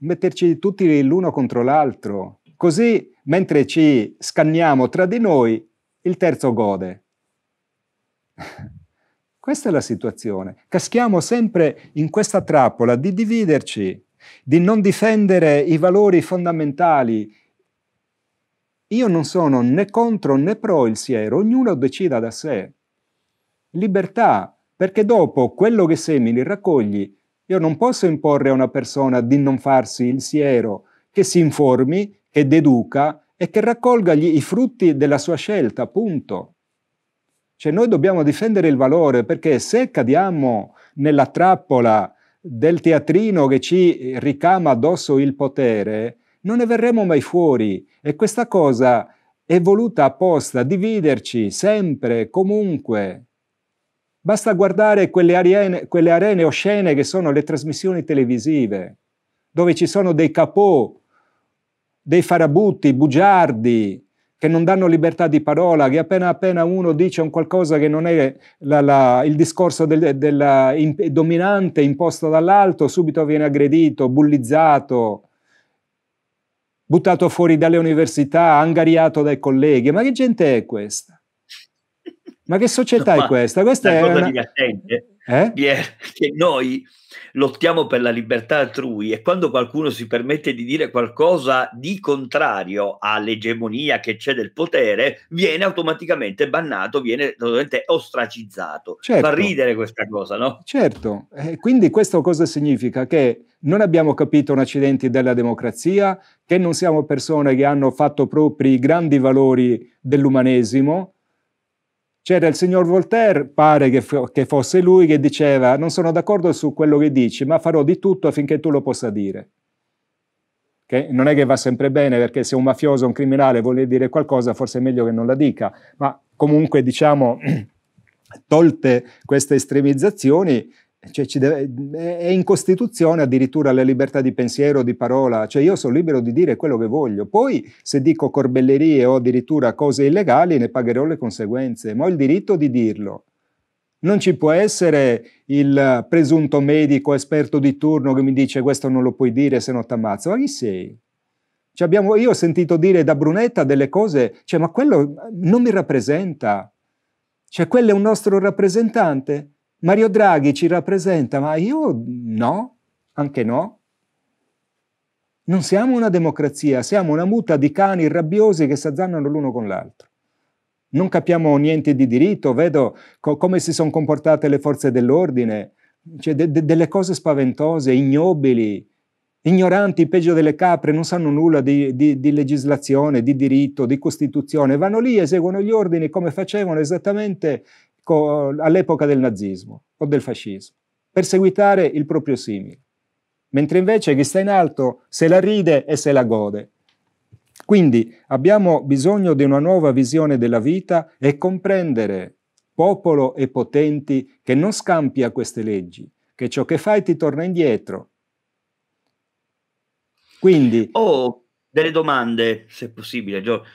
metterci tutti l'uno contro l'altro. Così, mentre ci scanniamo tra di noi, il terzo gode. Questa è la situazione. Caschiamo sempre in questa trappola di dividerci, di non difendere i valori fondamentali. Io non sono né contro né pro il siero, ognuno decida da sé. Libertà, perché dopo quello che semini raccogli. Io non posso imporre a una persona di non farsi il siero, che si informi, che deduca e che raccolga i frutti della sua scelta, punto. Cioè noi dobbiamo difendere il valore perché se cadiamo nella trappola del teatrino che ci ricama addosso il potere, non ne verremo mai fuori e questa cosa è voluta apposta, dividerci sempre, comunque. Basta guardare quelle arene, quelle arene oscene che sono le trasmissioni televisive, dove ci sono dei capò, dei farabutti, bugiardi, che non danno libertà di parola, che appena appena uno dice un qualcosa che non è la, la, il discorso del, della, in, dominante imposto dall'alto, subito viene aggredito, bullizzato, buttato fuori dalle università, angariato dai colleghi. Ma che gente è questa? Ma che società no, ma è questa? Questa è una cosa divertente. Eh? che noi lottiamo per la libertà altrui e quando qualcuno si permette di dire qualcosa di contrario all'egemonia che c'è del potere, viene automaticamente bannato, viene totalmente ostracizzato. Certo. Fa ridere questa cosa, no? Certo, eh, quindi questo cosa significa? Che non abbiamo capito un accidente della democrazia, che non siamo persone che hanno fatto propri i grandi valori dell'umanesimo, c'era il signor Voltaire, pare che, che fosse lui, che diceva non sono d'accordo su quello che dici, ma farò di tutto affinché tu lo possa dire. Che non è che va sempre bene, perché se un mafioso o un criminale vuole dire qualcosa, forse è meglio che non la dica, ma comunque diciamo, tolte queste estremizzazioni, cioè, deve, è in Costituzione addirittura la libertà di pensiero, di parola, cioè io sono libero di dire quello che voglio, poi se dico corbellerie o addirittura cose illegali ne pagherò le conseguenze, ma ho il diritto di dirlo. Non ci può essere il presunto medico esperto di turno che mi dice questo non lo puoi dire se no ti ammazzo, ma chi sei? Cioè, abbiamo, io ho sentito dire da Brunetta delle cose, cioè ma quello non mi rappresenta, cioè quello è un nostro rappresentante. Mario Draghi ci rappresenta, ma io no, anche no. Non siamo una democrazia, siamo una muta di cani rabbiosi che si azzannano l'uno con l'altro. Non capiamo niente di diritto, vedo co come si sono comportate le forze dell'ordine, cioè de de delle cose spaventose, ignobili, ignoranti, peggio delle capre, non sanno nulla di, di, di, legislazione, di diritto, di Costituzione, vanno lì, eseguono gli ordini come facevano esattamente all'epoca del nazismo o del fascismo, perseguitare il proprio simile, mentre invece chi sta in alto se la ride e se la gode. Quindi abbiamo bisogno di una nuova visione della vita e comprendere, popolo e potenti, che non scampi a queste leggi, che ciò che fai ti torna indietro. Quindi... Ho oh, delle domande, se possibile, Giorgio.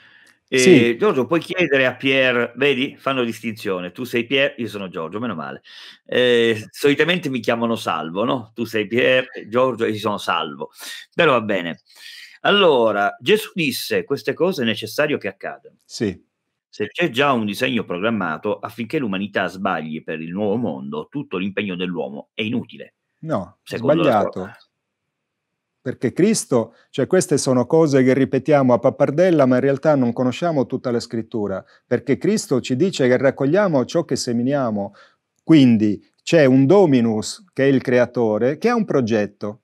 E sì. Giorgio, puoi chiedere a Pier, vedi, fanno distinzione, tu sei Pier, io sono Giorgio, meno male. Eh, solitamente mi chiamano Salvo, no? Tu sei Pier, Giorgio e io sono Salvo. Però va bene. Allora, Gesù disse, queste cose è necessario che accadano. Sì. Se c'è già un disegno programmato affinché l'umanità sbagli per il nuovo mondo, tutto l'impegno dell'uomo è inutile. No, Secondo sbagliato perché Cristo, cioè queste sono cose che ripetiamo a pappardella, ma in realtà non conosciamo tutta la scrittura, perché Cristo ci dice che raccogliamo ciò che seminiamo. Quindi c'è un dominus, che è il creatore, che ha un progetto.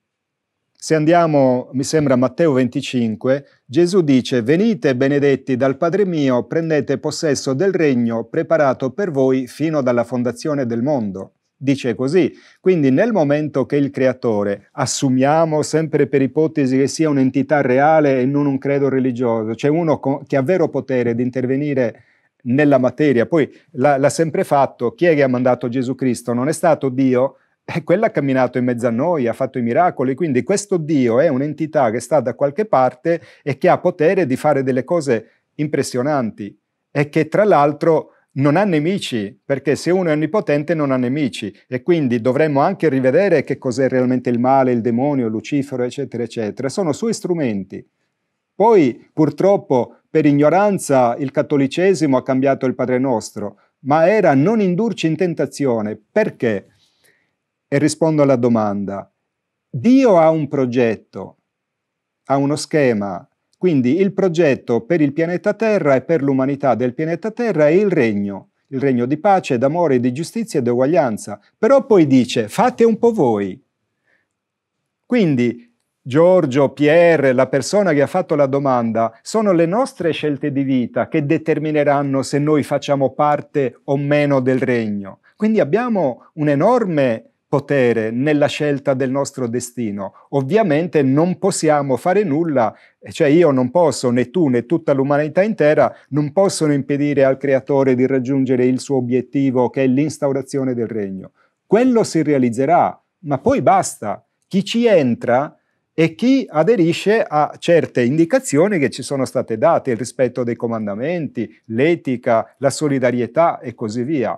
Se andiamo, mi sembra, a Matteo 25, Gesù dice, venite benedetti dal Padre mio, prendete possesso del regno preparato per voi fino dalla fondazione del mondo dice così. Quindi nel momento che il creatore, assumiamo sempre per ipotesi che sia un'entità reale e non un credo religioso, cioè uno che ha vero potere di intervenire nella materia, poi l'ha, l'ha sempre fatto, chi è che ha mandato Gesù Cristo? Non è stato Dio, e quella ha camminato in mezzo a noi, ha fatto i miracoli, quindi questo Dio è un'entità che sta da qualche parte e che ha potere di fare delle cose impressionanti e che tra l'altro non ha nemici, perché se uno è onnipotente non ha nemici e quindi dovremmo anche rivedere che cos'è realmente il male, il demonio, Lucifero, eccetera, eccetera. Sono suoi strumenti. Poi purtroppo per ignoranza il cattolicesimo ha cambiato il Padre nostro, ma era non indurci in tentazione. Perché? E rispondo alla domanda. Dio ha un progetto, ha uno schema, quindi il progetto per il pianeta Terra e per l'umanità del pianeta Terra è il regno, il regno di pace, d'amore, di giustizia e di uguaglianza. Però poi dice, fate un po' voi. Quindi Giorgio, Pierre, la persona che ha fatto la domanda, sono le nostre scelte di vita che determineranno se noi facciamo parte o meno del regno. Quindi abbiamo un enorme potere nella scelta del nostro destino. Ovviamente non possiamo fare nulla, cioè io non posso, né tu né tutta l'umanità intera, non possono impedire al creatore di raggiungere il suo obiettivo che è l'instaurazione del regno. Quello si realizzerà, ma poi basta. Chi ci entra e chi aderisce a certe indicazioni che ci sono state date, il rispetto dei comandamenti, l'etica, la solidarietà e così via.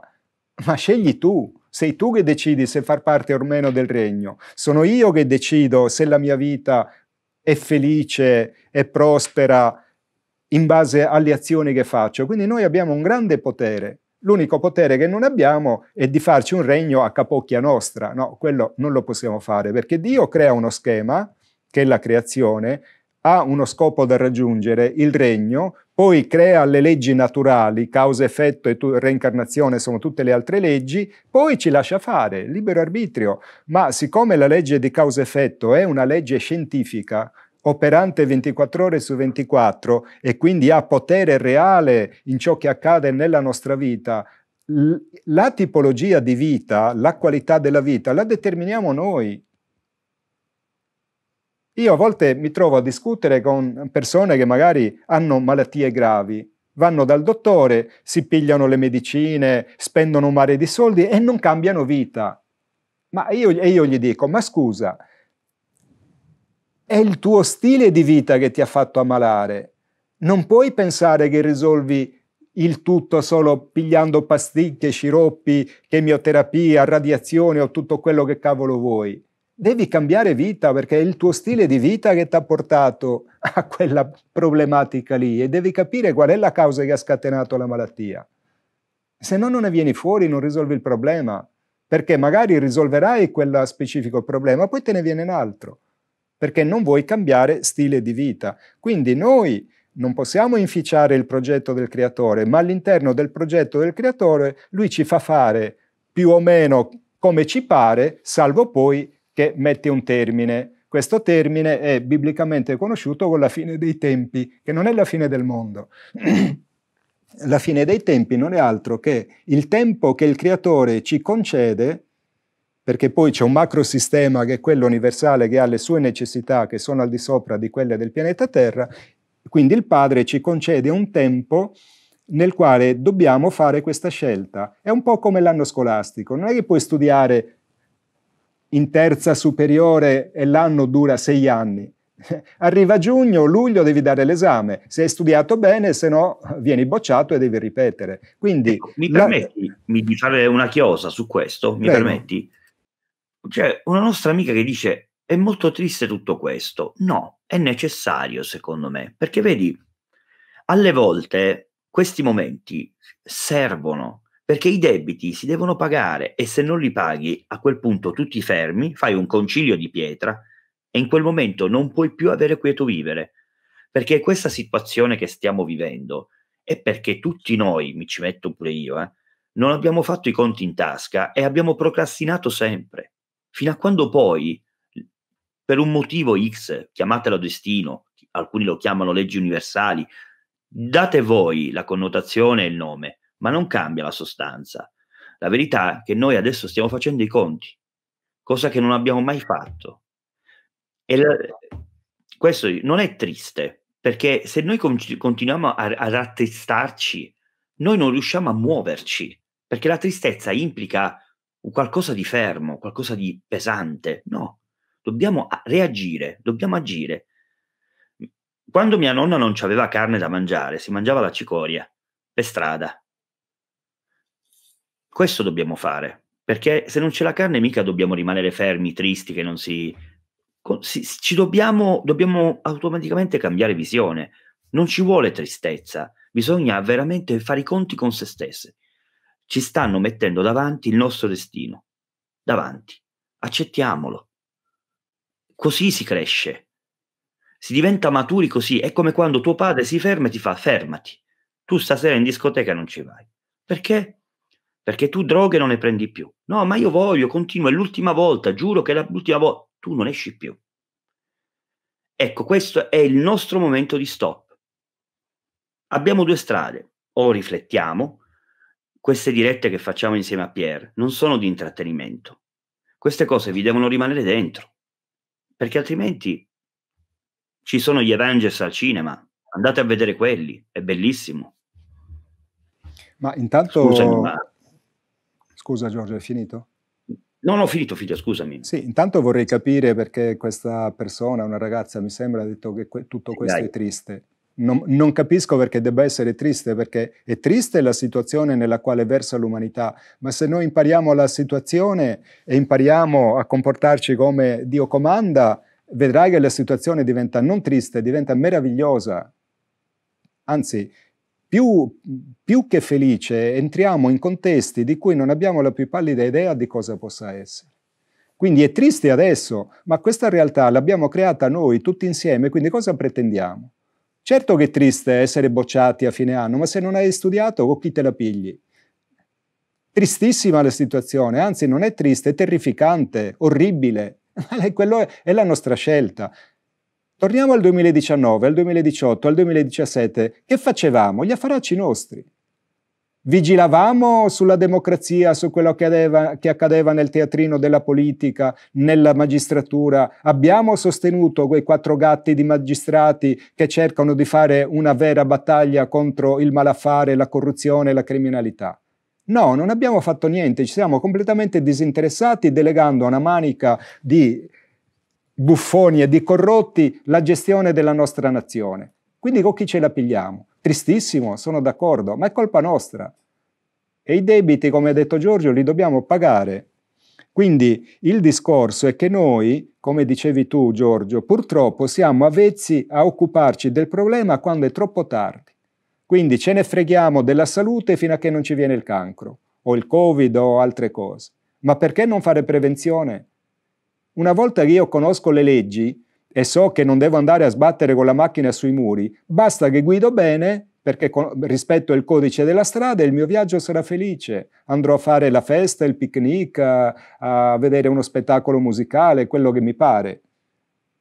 Ma scegli tu sei tu che decidi se far parte o meno del regno. Sono io che decido se la mia vita è felice, è prospera in base alle azioni che faccio. Quindi noi abbiamo un grande potere. L'unico potere che non abbiamo è di farci un regno a capocchia nostra. No, quello non lo possiamo fare perché Dio crea uno schema, che è la creazione, ha uno scopo da raggiungere, il regno, poi crea le leggi naturali, causa-effetto e reincarnazione sono tutte le altre leggi, poi ci lascia fare, libero arbitrio. Ma siccome la legge di causa-effetto è una legge scientifica, operante 24 ore su 24 e quindi ha potere reale in ciò che accade nella nostra vita, la tipologia di vita, la qualità della vita, la determiniamo noi io a volte mi trovo a discutere con persone che magari hanno malattie gravi, vanno dal dottore, si pigliano le medicine, spendono un mare di soldi e non cambiano vita. Ma io, e io gli dico, ma scusa, è il tuo stile di vita che ti ha fatto ammalare. Non puoi pensare che risolvi il tutto solo pigliando pasticche, sciroppi, chemioterapia, radiazioni o tutto quello che cavolo vuoi devi cambiare vita perché è il tuo stile di vita che ti ha portato a quella problematica lì e devi capire qual è la causa che ha scatenato la malattia. Se no non ne vieni fuori, non risolvi il problema, perché magari risolverai quel specifico problema, poi te ne viene un altro, perché non vuoi cambiare stile di vita. Quindi noi non possiamo inficiare il progetto del creatore, ma all'interno del progetto del creatore lui ci fa fare più o meno come ci pare, salvo poi che mette un termine. Questo termine è biblicamente conosciuto con la fine dei tempi, che non è la fine del mondo. la fine dei tempi non è altro che il tempo che il creatore ci concede perché poi c'è un macrosistema che è quello universale che ha le sue necessità che sono al di sopra di quelle del pianeta Terra, quindi il Padre ci concede un tempo nel quale dobbiamo fare questa scelta. È un po' come l'anno scolastico, non è che puoi studiare in terza superiore e l'anno dura sei anni. Arriva giugno, luglio devi dare l'esame, se hai studiato bene, se no vieni bocciato e devi ripetere. Quindi, ecco, mi la... permetti di fare una chiosa su questo? Mi Beh, permetti? C'è una nostra amica che dice è molto triste tutto questo. No, è necessario secondo me, perché vedi, alle volte questi momenti servono perché i debiti si devono pagare e se non li paghi a quel punto tu ti fermi, fai un concilio di pietra e in quel momento non puoi più avere quieto vivere, perché questa situazione che stiamo vivendo è perché tutti noi, mi ci metto pure io, eh, non abbiamo fatto i conti in tasca e abbiamo procrastinato sempre, fino a quando poi, per un motivo X, chiamatelo destino, alcuni lo chiamano leggi universali, date voi la connotazione e il nome, ma non cambia la sostanza. La verità è che noi adesso stiamo facendo i conti, cosa che non abbiamo mai fatto. E la, questo non è triste, perché se noi con, continuiamo a, ad attestarci, noi non riusciamo a muoverci, perché la tristezza implica qualcosa di fermo, qualcosa di pesante. No, dobbiamo reagire, dobbiamo agire. Quando mia nonna non aveva carne da mangiare, si mangiava la cicoria per strada. Questo dobbiamo fare, perché se non c'è la carne mica dobbiamo rimanere fermi, tristi, che non si... si ci dobbiamo, dobbiamo automaticamente cambiare visione. Non ci vuole tristezza, bisogna veramente fare i conti con se stesse. Ci stanno mettendo davanti il nostro destino, davanti. Accettiamolo. Così si cresce. Si diventa maturi così. È come quando tuo padre si ferma e ti fa fermati. Tu stasera in discoteca non ci vai. Perché? perché tu droghe non ne prendi più. No, ma io voglio, continuo, è l'ultima volta, giuro che è l'ultima volta, tu non esci più. Ecco, questo è il nostro momento di stop. Abbiamo due strade, o riflettiamo, queste dirette che facciamo insieme a Pierre non sono di intrattenimento, queste cose vi devono rimanere dentro, perché altrimenti ci sono gli Avengers al cinema, andate a vedere quelli, è bellissimo. Ma intanto... Scusami, ma Scusa Giorgio, è finito? No, no, ho finito, figlio, scusami. Sì, intanto vorrei capire perché questa persona, una ragazza, mi sembra, ha detto che que- tutto questo Dai. è triste. Non, non, capisco perché debba essere triste, perché è triste la situazione nella quale versa l'umanità, ma se noi impariamo la situazione e impariamo a comportarci come Dio comanda, vedrai che la situazione diventa non triste, diventa meravigliosa. Anzi, più, più che felice entriamo in contesti di cui non abbiamo la più pallida idea di cosa possa essere. Quindi è triste adesso, ma questa realtà l'abbiamo creata noi tutti insieme, quindi cosa pretendiamo? Certo che è triste essere bocciati a fine anno, ma se non hai studiato con chi te la pigli? Tristissima la situazione, anzi non è triste, è terrificante, orribile, ma è, è la nostra scelta. Torniamo al 2019, al 2018, al 2017. Che facevamo? Gli affaracci nostri. Vigilavamo sulla democrazia, su quello che, adeva, che accadeva nel teatrino della politica, nella magistratura. Abbiamo sostenuto quei quattro gatti di magistrati che cercano di fare una vera battaglia contro il malaffare, la corruzione e la criminalità. No, non abbiamo fatto niente, ci siamo completamente disinteressati delegando a una manica di buffoni e di corrotti la gestione della nostra nazione. Quindi con chi ce la pigliamo? Tristissimo, sono d'accordo, ma è colpa nostra. E i debiti, come ha detto Giorgio, li dobbiamo pagare. Quindi il discorso è che noi, come dicevi tu Giorgio, purtroppo siamo avvezzi a occuparci del problema quando è troppo tardi. Quindi ce ne freghiamo della salute fino a che non ci viene il cancro, o il covid o altre cose. Ma perché non fare prevenzione? Una volta che io conosco le leggi e so che non devo andare a sbattere con la macchina sui muri, basta che guido bene perché rispetto il codice della strada il mio viaggio sarà felice. Andrò a fare la festa, il picnic, a, a vedere uno spettacolo musicale, quello che mi pare.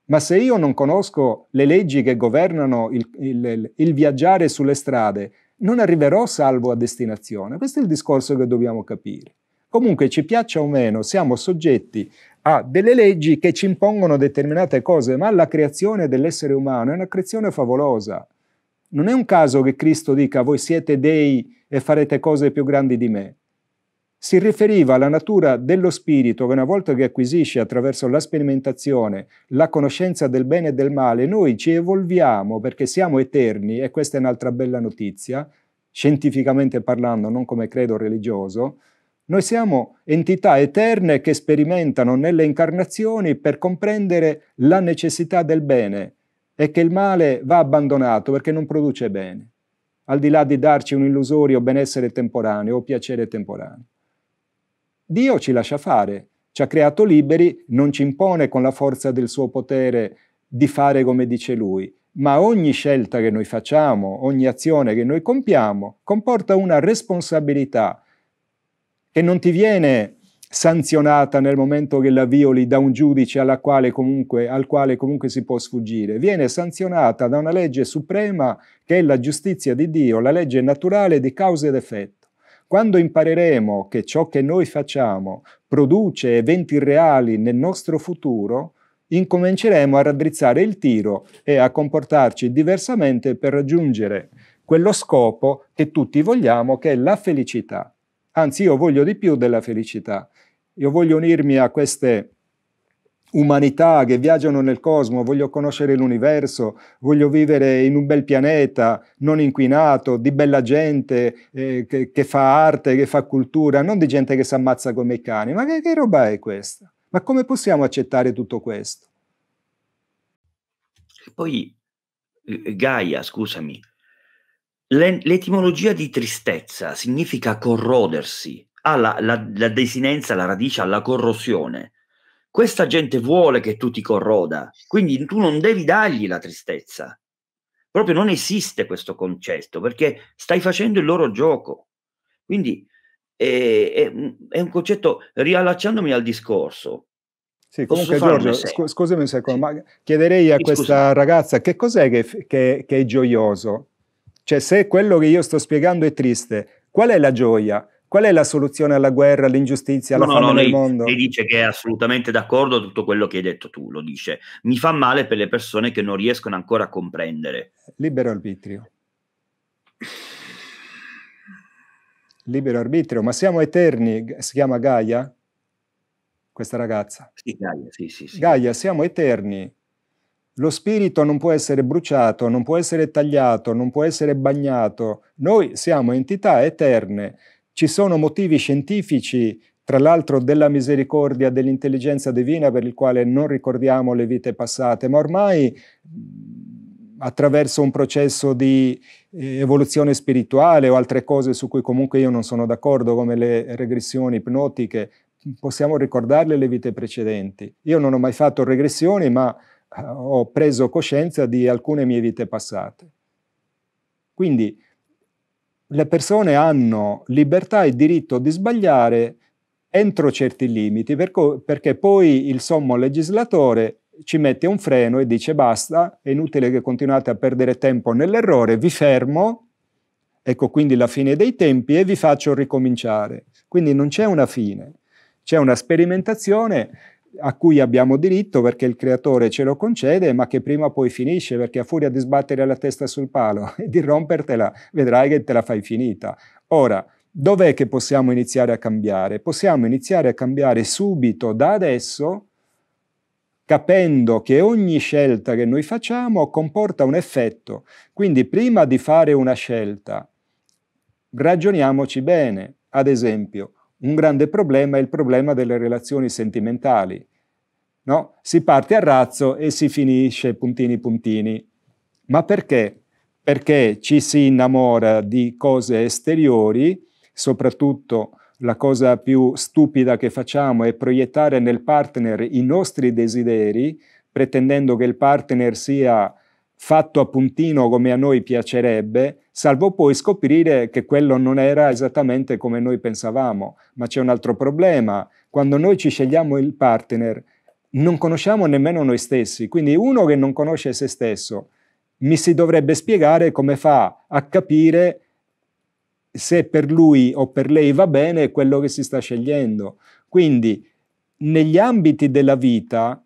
Ma se io non conosco le leggi che governano il, il, il viaggiare sulle strade, non arriverò salvo a destinazione. Questo è il discorso che dobbiamo capire. Comunque ci piaccia o meno, siamo soggetti a delle leggi che ci impongono determinate cose, ma la creazione dell'essere umano è una creazione favolosa. Non è un caso che Cristo dica voi siete dei e farete cose più grandi di me. Si riferiva alla natura dello spirito che una volta che acquisisce attraverso la sperimentazione la conoscenza del bene e del male, noi ci evolviamo perché siamo eterni e questa è un'altra bella notizia, scientificamente parlando, non come credo religioso, noi siamo entità eterne che sperimentano nelle incarnazioni per comprendere la necessità del bene e che il male va abbandonato perché non produce bene, al di là di darci un illusorio benessere temporaneo o piacere temporaneo. Dio ci lascia fare, ci ha creato liberi, non ci impone con la forza del suo potere di fare come dice lui, ma ogni scelta che noi facciamo, ogni azione che noi compiamo, comporta una responsabilità che non ti viene sanzionata nel momento che la violi da un giudice quale comunque, al quale comunque si può sfuggire, viene sanzionata da una legge suprema che è la giustizia di Dio, la legge naturale di causa ed effetto. Quando impareremo che ciò che noi facciamo produce eventi reali nel nostro futuro, incominceremo a raddrizzare il tiro e a comportarci diversamente per raggiungere quello scopo che tutti vogliamo, che è la felicità. Anzi, io voglio di più della felicità. Io voglio unirmi a queste umanità che viaggiano nel cosmo, voglio conoscere l'universo, voglio vivere in un bel pianeta non inquinato, di bella gente eh, che, che, fa arte, che fa cultura, non di gente che si ammazza come i cani. Ma che, che roba è questa? Ma come possiamo accettare tutto questo? Poi eh, Gaia, scusami, l'etimologia di tristezza significa corrodersi, ha la, la, la desinenza, la radice, alla corrosione. Questa gente vuole che tu ti corroda, quindi tu non devi dargli la tristezza. Proprio non esiste questo concetto perché stai facendo il loro gioco. Quindi è, è, è un concetto, riallacciandomi al discorso, sì, comunque Giorgio, sc- scusami un secondo, sì. ma chiederei a sì, questa scusami. ragazza che cos'è che, che, che, è gioioso? Cioè, se quello che io sto spiegando è triste, qual è la gioia? Qual è la soluzione alla guerra, all'ingiustizia, alla no, fame no, no, lei, mondo? Lei dice che è assolutamente d'accordo tutto quello che hai detto tu, lo dice. Mi fa male per le persone che non riescono ancora a comprendere. Libero arbitrio. Libero arbitrio, ma siamo eterni, si chiama Gaia? Questa ragazza. Sì, Gaia, sì, sì. sì. Gaia, siamo eterni lo spirito non può essere bruciato, non può essere tagliato, non può essere bagnato. Noi siamo entità eterne. Ci sono motivi scientifici, tra l'altro della misericordia, dell'intelligenza divina, per il quale non ricordiamo le vite passate, ma ormai attraverso un processo di eh, evoluzione spirituale o altre cose su cui comunque io non sono d'accordo, come le regressioni ipnotiche, possiamo ricordarle le vite precedenti. Io non ho mai fatto regressioni, ma eh, ho preso coscienza di alcune mie vite passate. Quindi le persone hanno libertà e diritto di sbagliare entro certi limiti, perché poi il sommo legislatore ci mette un freno e dice basta, è inutile che continuate a perdere tempo nell'errore, vi fermo, ecco quindi la fine dei tempi e vi faccio ricominciare. Quindi non c'è una fine, c'è una sperimentazione a cui abbiamo diritto perché il creatore ce lo concede, ma che prima o poi finisce, perché a furia di sbattere la testa sul palo e di rompertela, vedrai che te la fai finita. Ora, dov'è che possiamo iniziare a cambiare? Possiamo iniziare a cambiare subito, da adesso, capendo che ogni scelta che noi facciamo comporta un effetto. Quindi prima di fare una scelta, ragioniamoci bene. Ad esempio, un grande problema è il problema delle relazioni sentimentali. No? Si parte a razzo e si finisce puntini puntini. Ma perché? Perché ci si innamora di cose esteriori, soprattutto la cosa più stupida che facciamo è proiettare nel partner i nostri desideri, pretendendo che il partner sia fatto a puntino come a noi piacerebbe, salvo poi scoprire che quello non era esattamente come noi pensavamo. Ma c'è un altro problema. Quando noi ci scegliamo il partner, non conosciamo nemmeno noi stessi. Quindi uno che non conosce se stesso mi si dovrebbe spiegare come fa a capire se per lui o per lei va bene quello che si sta scegliendo. Quindi negli ambiti della vita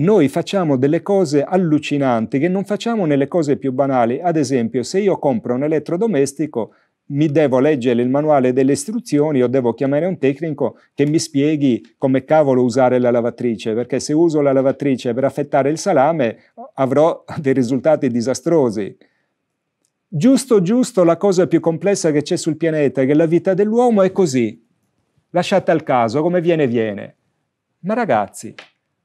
noi facciamo delle cose allucinanti che non facciamo nelle cose più banali. Ad esempio, se io compro un elettrodomestico, mi devo leggere il manuale delle istruzioni o devo chiamare un tecnico che mi spieghi come cavolo usare la lavatrice, perché se uso la lavatrice per affettare il salame avrò dei risultati disastrosi. Giusto, giusto, la cosa più complessa che c'è sul pianeta, che la vita dell'uomo è così, lasciata al caso, come viene, viene. Ma ragazzi,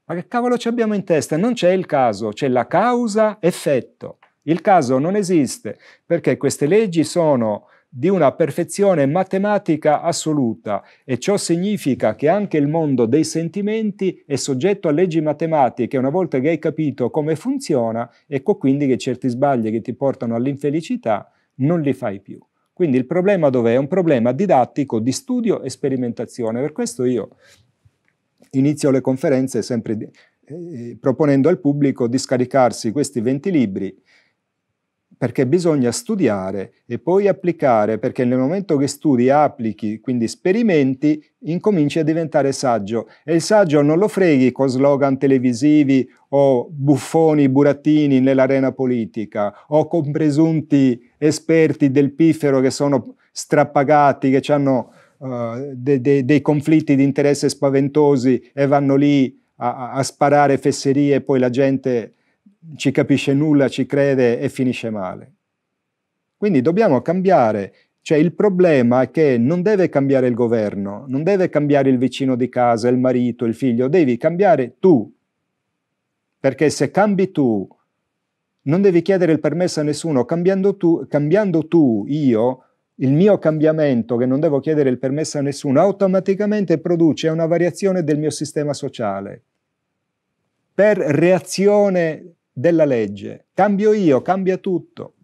ma che cavolo ci abbiamo in testa? Non c'è il caso, c'è la causa-effetto. Il caso non esiste perché queste leggi sono di una perfezione matematica assoluta e ciò significa che anche il mondo dei sentimenti è soggetto a leggi matematiche una volta che hai capito come funziona ecco quindi che certi sbagli che ti portano all'infelicità non li fai più. Quindi il problema dov'è? È un problema didattico di studio e sperimentazione, per questo io inizio le conferenze sempre di, eh, proponendo al pubblico di scaricarsi questi 20 libri perché bisogna studiare e poi applicare, perché nel momento che studi, applichi, quindi sperimenti, incominci a diventare saggio. E il saggio non lo freghi con slogan televisivi o buffoni, burattini nell'arena politica o con presunti esperti del piffero che sono strappagati, che ci hanno eh, de, de, dei conflitti di interesse spaventosi e vanno lì a, a sparare fesserie e poi la gente ci capisce nulla, ci crede e finisce male. Quindi dobbiamo cambiare cioè il problema è che non deve cambiare il governo, non deve cambiare il vicino di casa, il marito, il figlio, devi cambiare tu. Perché se cambi tu, non devi chiedere il permesso a nessuno, cambiando tu, cambiando tu io, il mio cambiamento, che non devo chiedere il permesso a nessuno, automaticamente produce una variazione del mio sistema sociale. Per reazione della legge. Cambio io, cambia tutto.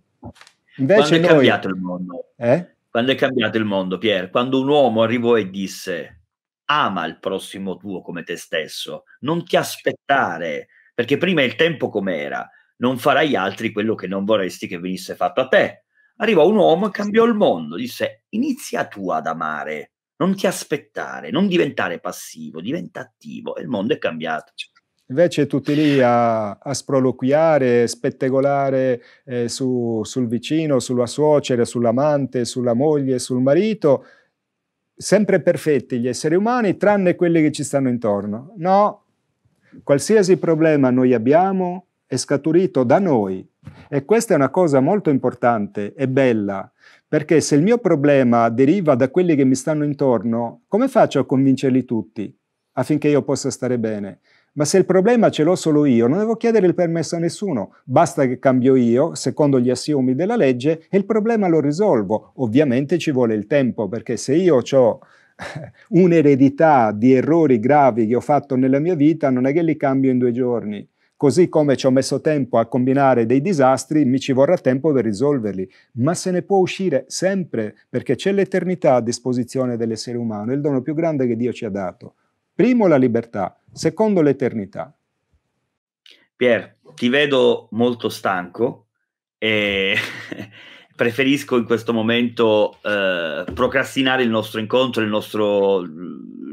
Invece Quando è noi... cambiato il mondo? Eh? Quando è cambiato il mondo, Pier? Quando un uomo arrivò e disse ama il prossimo tuo come te stesso, non ti aspettare, perché prima il tempo com'era, non farai altri quello che non vorresti che venisse fatto a te arrivò un uomo e cambiò il mondo. Disse: Inizia tu ad amare, non ti aspettare, non diventare passivo, diventa attivo. E il mondo è cambiato. Invece tutti lì a, a sproloquiare, spettegolare eh, su, sul vicino, sulla suocera, sull'amante, sulla moglie, sul marito, sempre perfetti gli esseri umani, tranne quelli che ci stanno intorno. No, qualsiasi problema noi abbiamo, è scaturito da noi. E questa è una cosa molto importante e bella, perché se il mio problema deriva da quelli che mi stanno intorno, come faccio a convincerli tutti affinché io possa stare bene? Ma se il problema ce l'ho solo io, non devo chiedere il permesso a nessuno, basta che cambio io, secondo gli assiomi della legge, e il problema lo risolvo. Ovviamente ci vuole il tempo, perché se io ho un'eredità di errori gravi che ho fatto nella mia vita, non è che li cambio in due giorni. Così come ci ho messo tempo a combinare dei disastri, mi ci vorrà tempo per risolverli, ma se ne può uscire sempre perché c'è l'eternità a disposizione dell'essere umano, il dono più grande che Dio ci ha dato. Primo la libertà, secondo l'eternità. Pier, ti vedo molto stanco e preferisco in questo momento eh, procrastinare il nostro incontro, il nostro,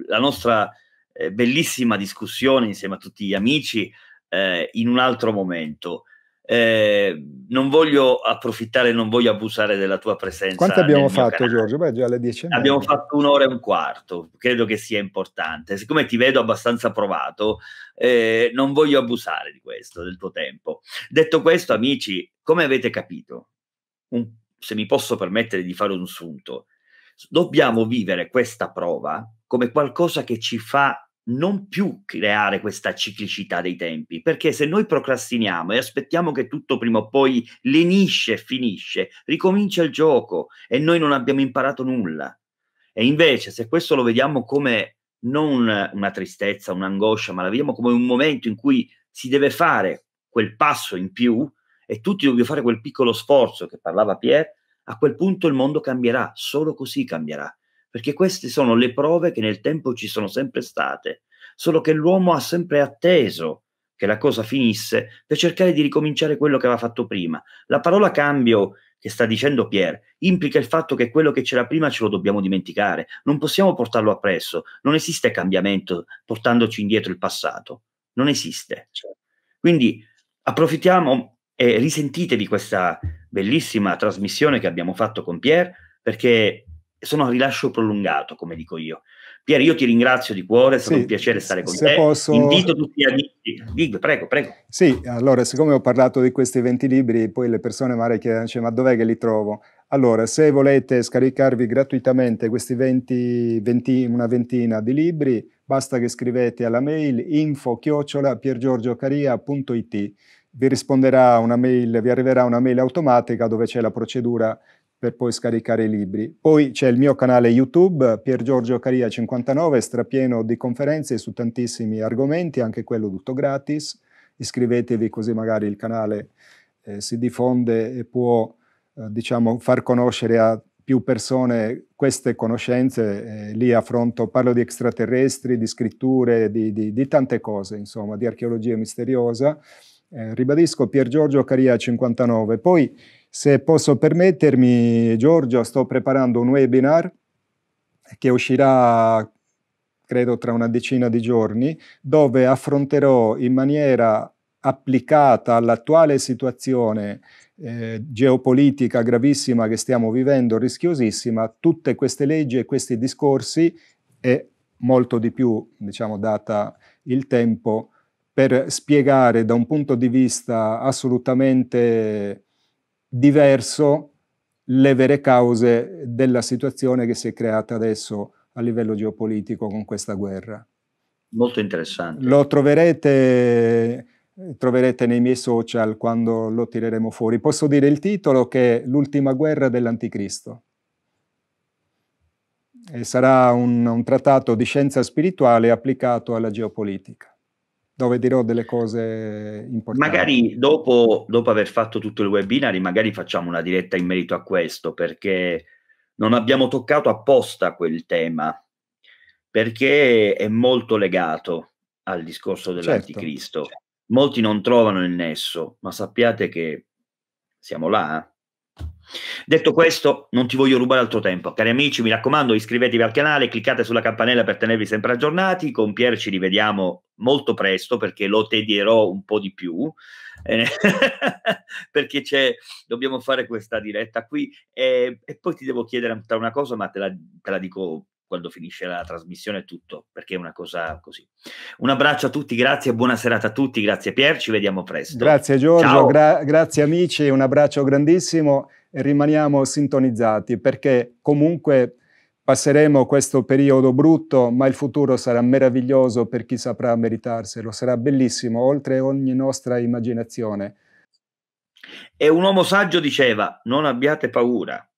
la nostra eh, bellissima discussione insieme a tutti gli amici eh, in un altro momento. Eh, non voglio approfittare, non voglio abusare della tua presenza. Quanto abbiamo fatto, canale. Giorgio? Beh, già alle 10. Abbiamo fatto un'ora e un quarto, credo che sia importante. Siccome ti vedo abbastanza provato, eh, non voglio abusare di questo, del tuo tempo. Detto questo, amici, come avete capito, un, se mi posso permettere di fare un sunto, dobbiamo vivere questa prova come qualcosa che ci fa non più creare questa ciclicità dei tempi, perché se noi procrastiniamo e aspettiamo che tutto prima o poi lenisce e finisce, ricomincia il gioco e noi non abbiamo imparato nulla. E invece, se questo lo vediamo come non una tristezza, un'angoscia, ma la vediamo come un momento in cui si deve fare quel passo in più e tutti dobbiamo fare quel piccolo sforzo che parlava Pierre, a quel punto il mondo cambierà, solo così cambierà perché queste sono le prove che nel tempo ci sono sempre state, solo che l'uomo ha sempre atteso che la cosa finisse per cercare di ricominciare quello che aveva fatto prima. La parola cambio che sta dicendo Pierre implica il fatto che quello che c'era prima ce lo dobbiamo dimenticare, non possiamo portarlo appresso, non esiste cambiamento portandoci indietro il passato, non esiste. Quindi approfittiamo e risentitevi questa bellissima trasmissione che abbiamo fatto con Pierre perché sono a rilascio prolungato, come dico io. Pier, io ti ringrazio di cuore, è stato sì, un piacere stare con te. Posso... Invito tutti a dirti, prego, prego. Sì, allora, siccome ho parlato di questi 20 libri, poi le persone magari chiedono, ma dov'è che li trovo? Allora, se volete scaricarvi gratuitamente questi 20, 20 una ventina di libri, basta che scrivete alla mail info-piergiorgiocaria.it. Vi risponderà una mail, vi arriverà una mail automatica dove c'è la procedura per poi scaricare i libri. Poi c'è il mio canale YouTube, Pier Giorgio Caria 59, strapieno di conferenze su tantissimi argomenti, anche quello tutto gratis. Iscrivetevi così magari il canale eh, si diffonde e può eh, diciamo, far conoscere a più persone queste conoscenze. Eh, lì affronto, parlo di extraterrestri, di scritture, di, di, di tante cose, insomma, di archeologia misteriosa. Eh, ribadisco Pier Giorgio Caria 59. Poi se posso permettermi, Giorgio, sto preparando un webinar che uscirà credo tra una decina di giorni, dove affronterò in maniera applicata all'attuale situazione eh, geopolitica gravissima che stiamo vivendo, rischiosissima, tutte queste leggi e questi discorsi e molto di più, diciamo, data il tempo, per spiegare da un punto di vista assolutamente diverso le vere cause della situazione che si è creata adesso a livello geopolitico con questa guerra. Molto interessante. Lo troverete, troverete nei miei social quando lo tireremo fuori. Posso dire il titolo che è L'ultima guerra dell'anticristo. E sarà un, un trattato di scienza spirituale applicato alla geopolitica dove dirò delle cose importanti. Magari dopo, dopo, aver fatto tutto il webinar, magari facciamo una diretta in merito a questo, perché non abbiamo toccato apposta quel tema, perché è molto legato al discorso dell'anticristo. Certo. Molti non trovano il nesso, ma sappiate che siamo là. Eh. Detto questo, non ti voglio rubare altro tempo. Cari amici, mi raccomando, iscrivetevi al canale, cliccate sulla campanella per tenervi sempre aggiornati. Con Pier ci rivediamo molto presto perché lo tedierò un po' di più. Eh, perché dobbiamo fare questa diretta qui e, e poi ti devo chiedere una cosa, ma te la, te la dico quando finisce la trasmissione tutto, perché è una cosa così. Un abbraccio a tutti, grazie, buona serata a tutti, grazie Pier, ci vediamo presto. Grazie Giorgio, gra- grazie amici, un abbraccio grandissimo rimaniamo sintonizzati perché comunque passeremo questo periodo brutto, ma il futuro sarà meraviglioso per chi saprà meritarselo, sarà bellissimo, oltre ogni nostra immaginazione. E un uomo saggio diceva, non abbiate paura,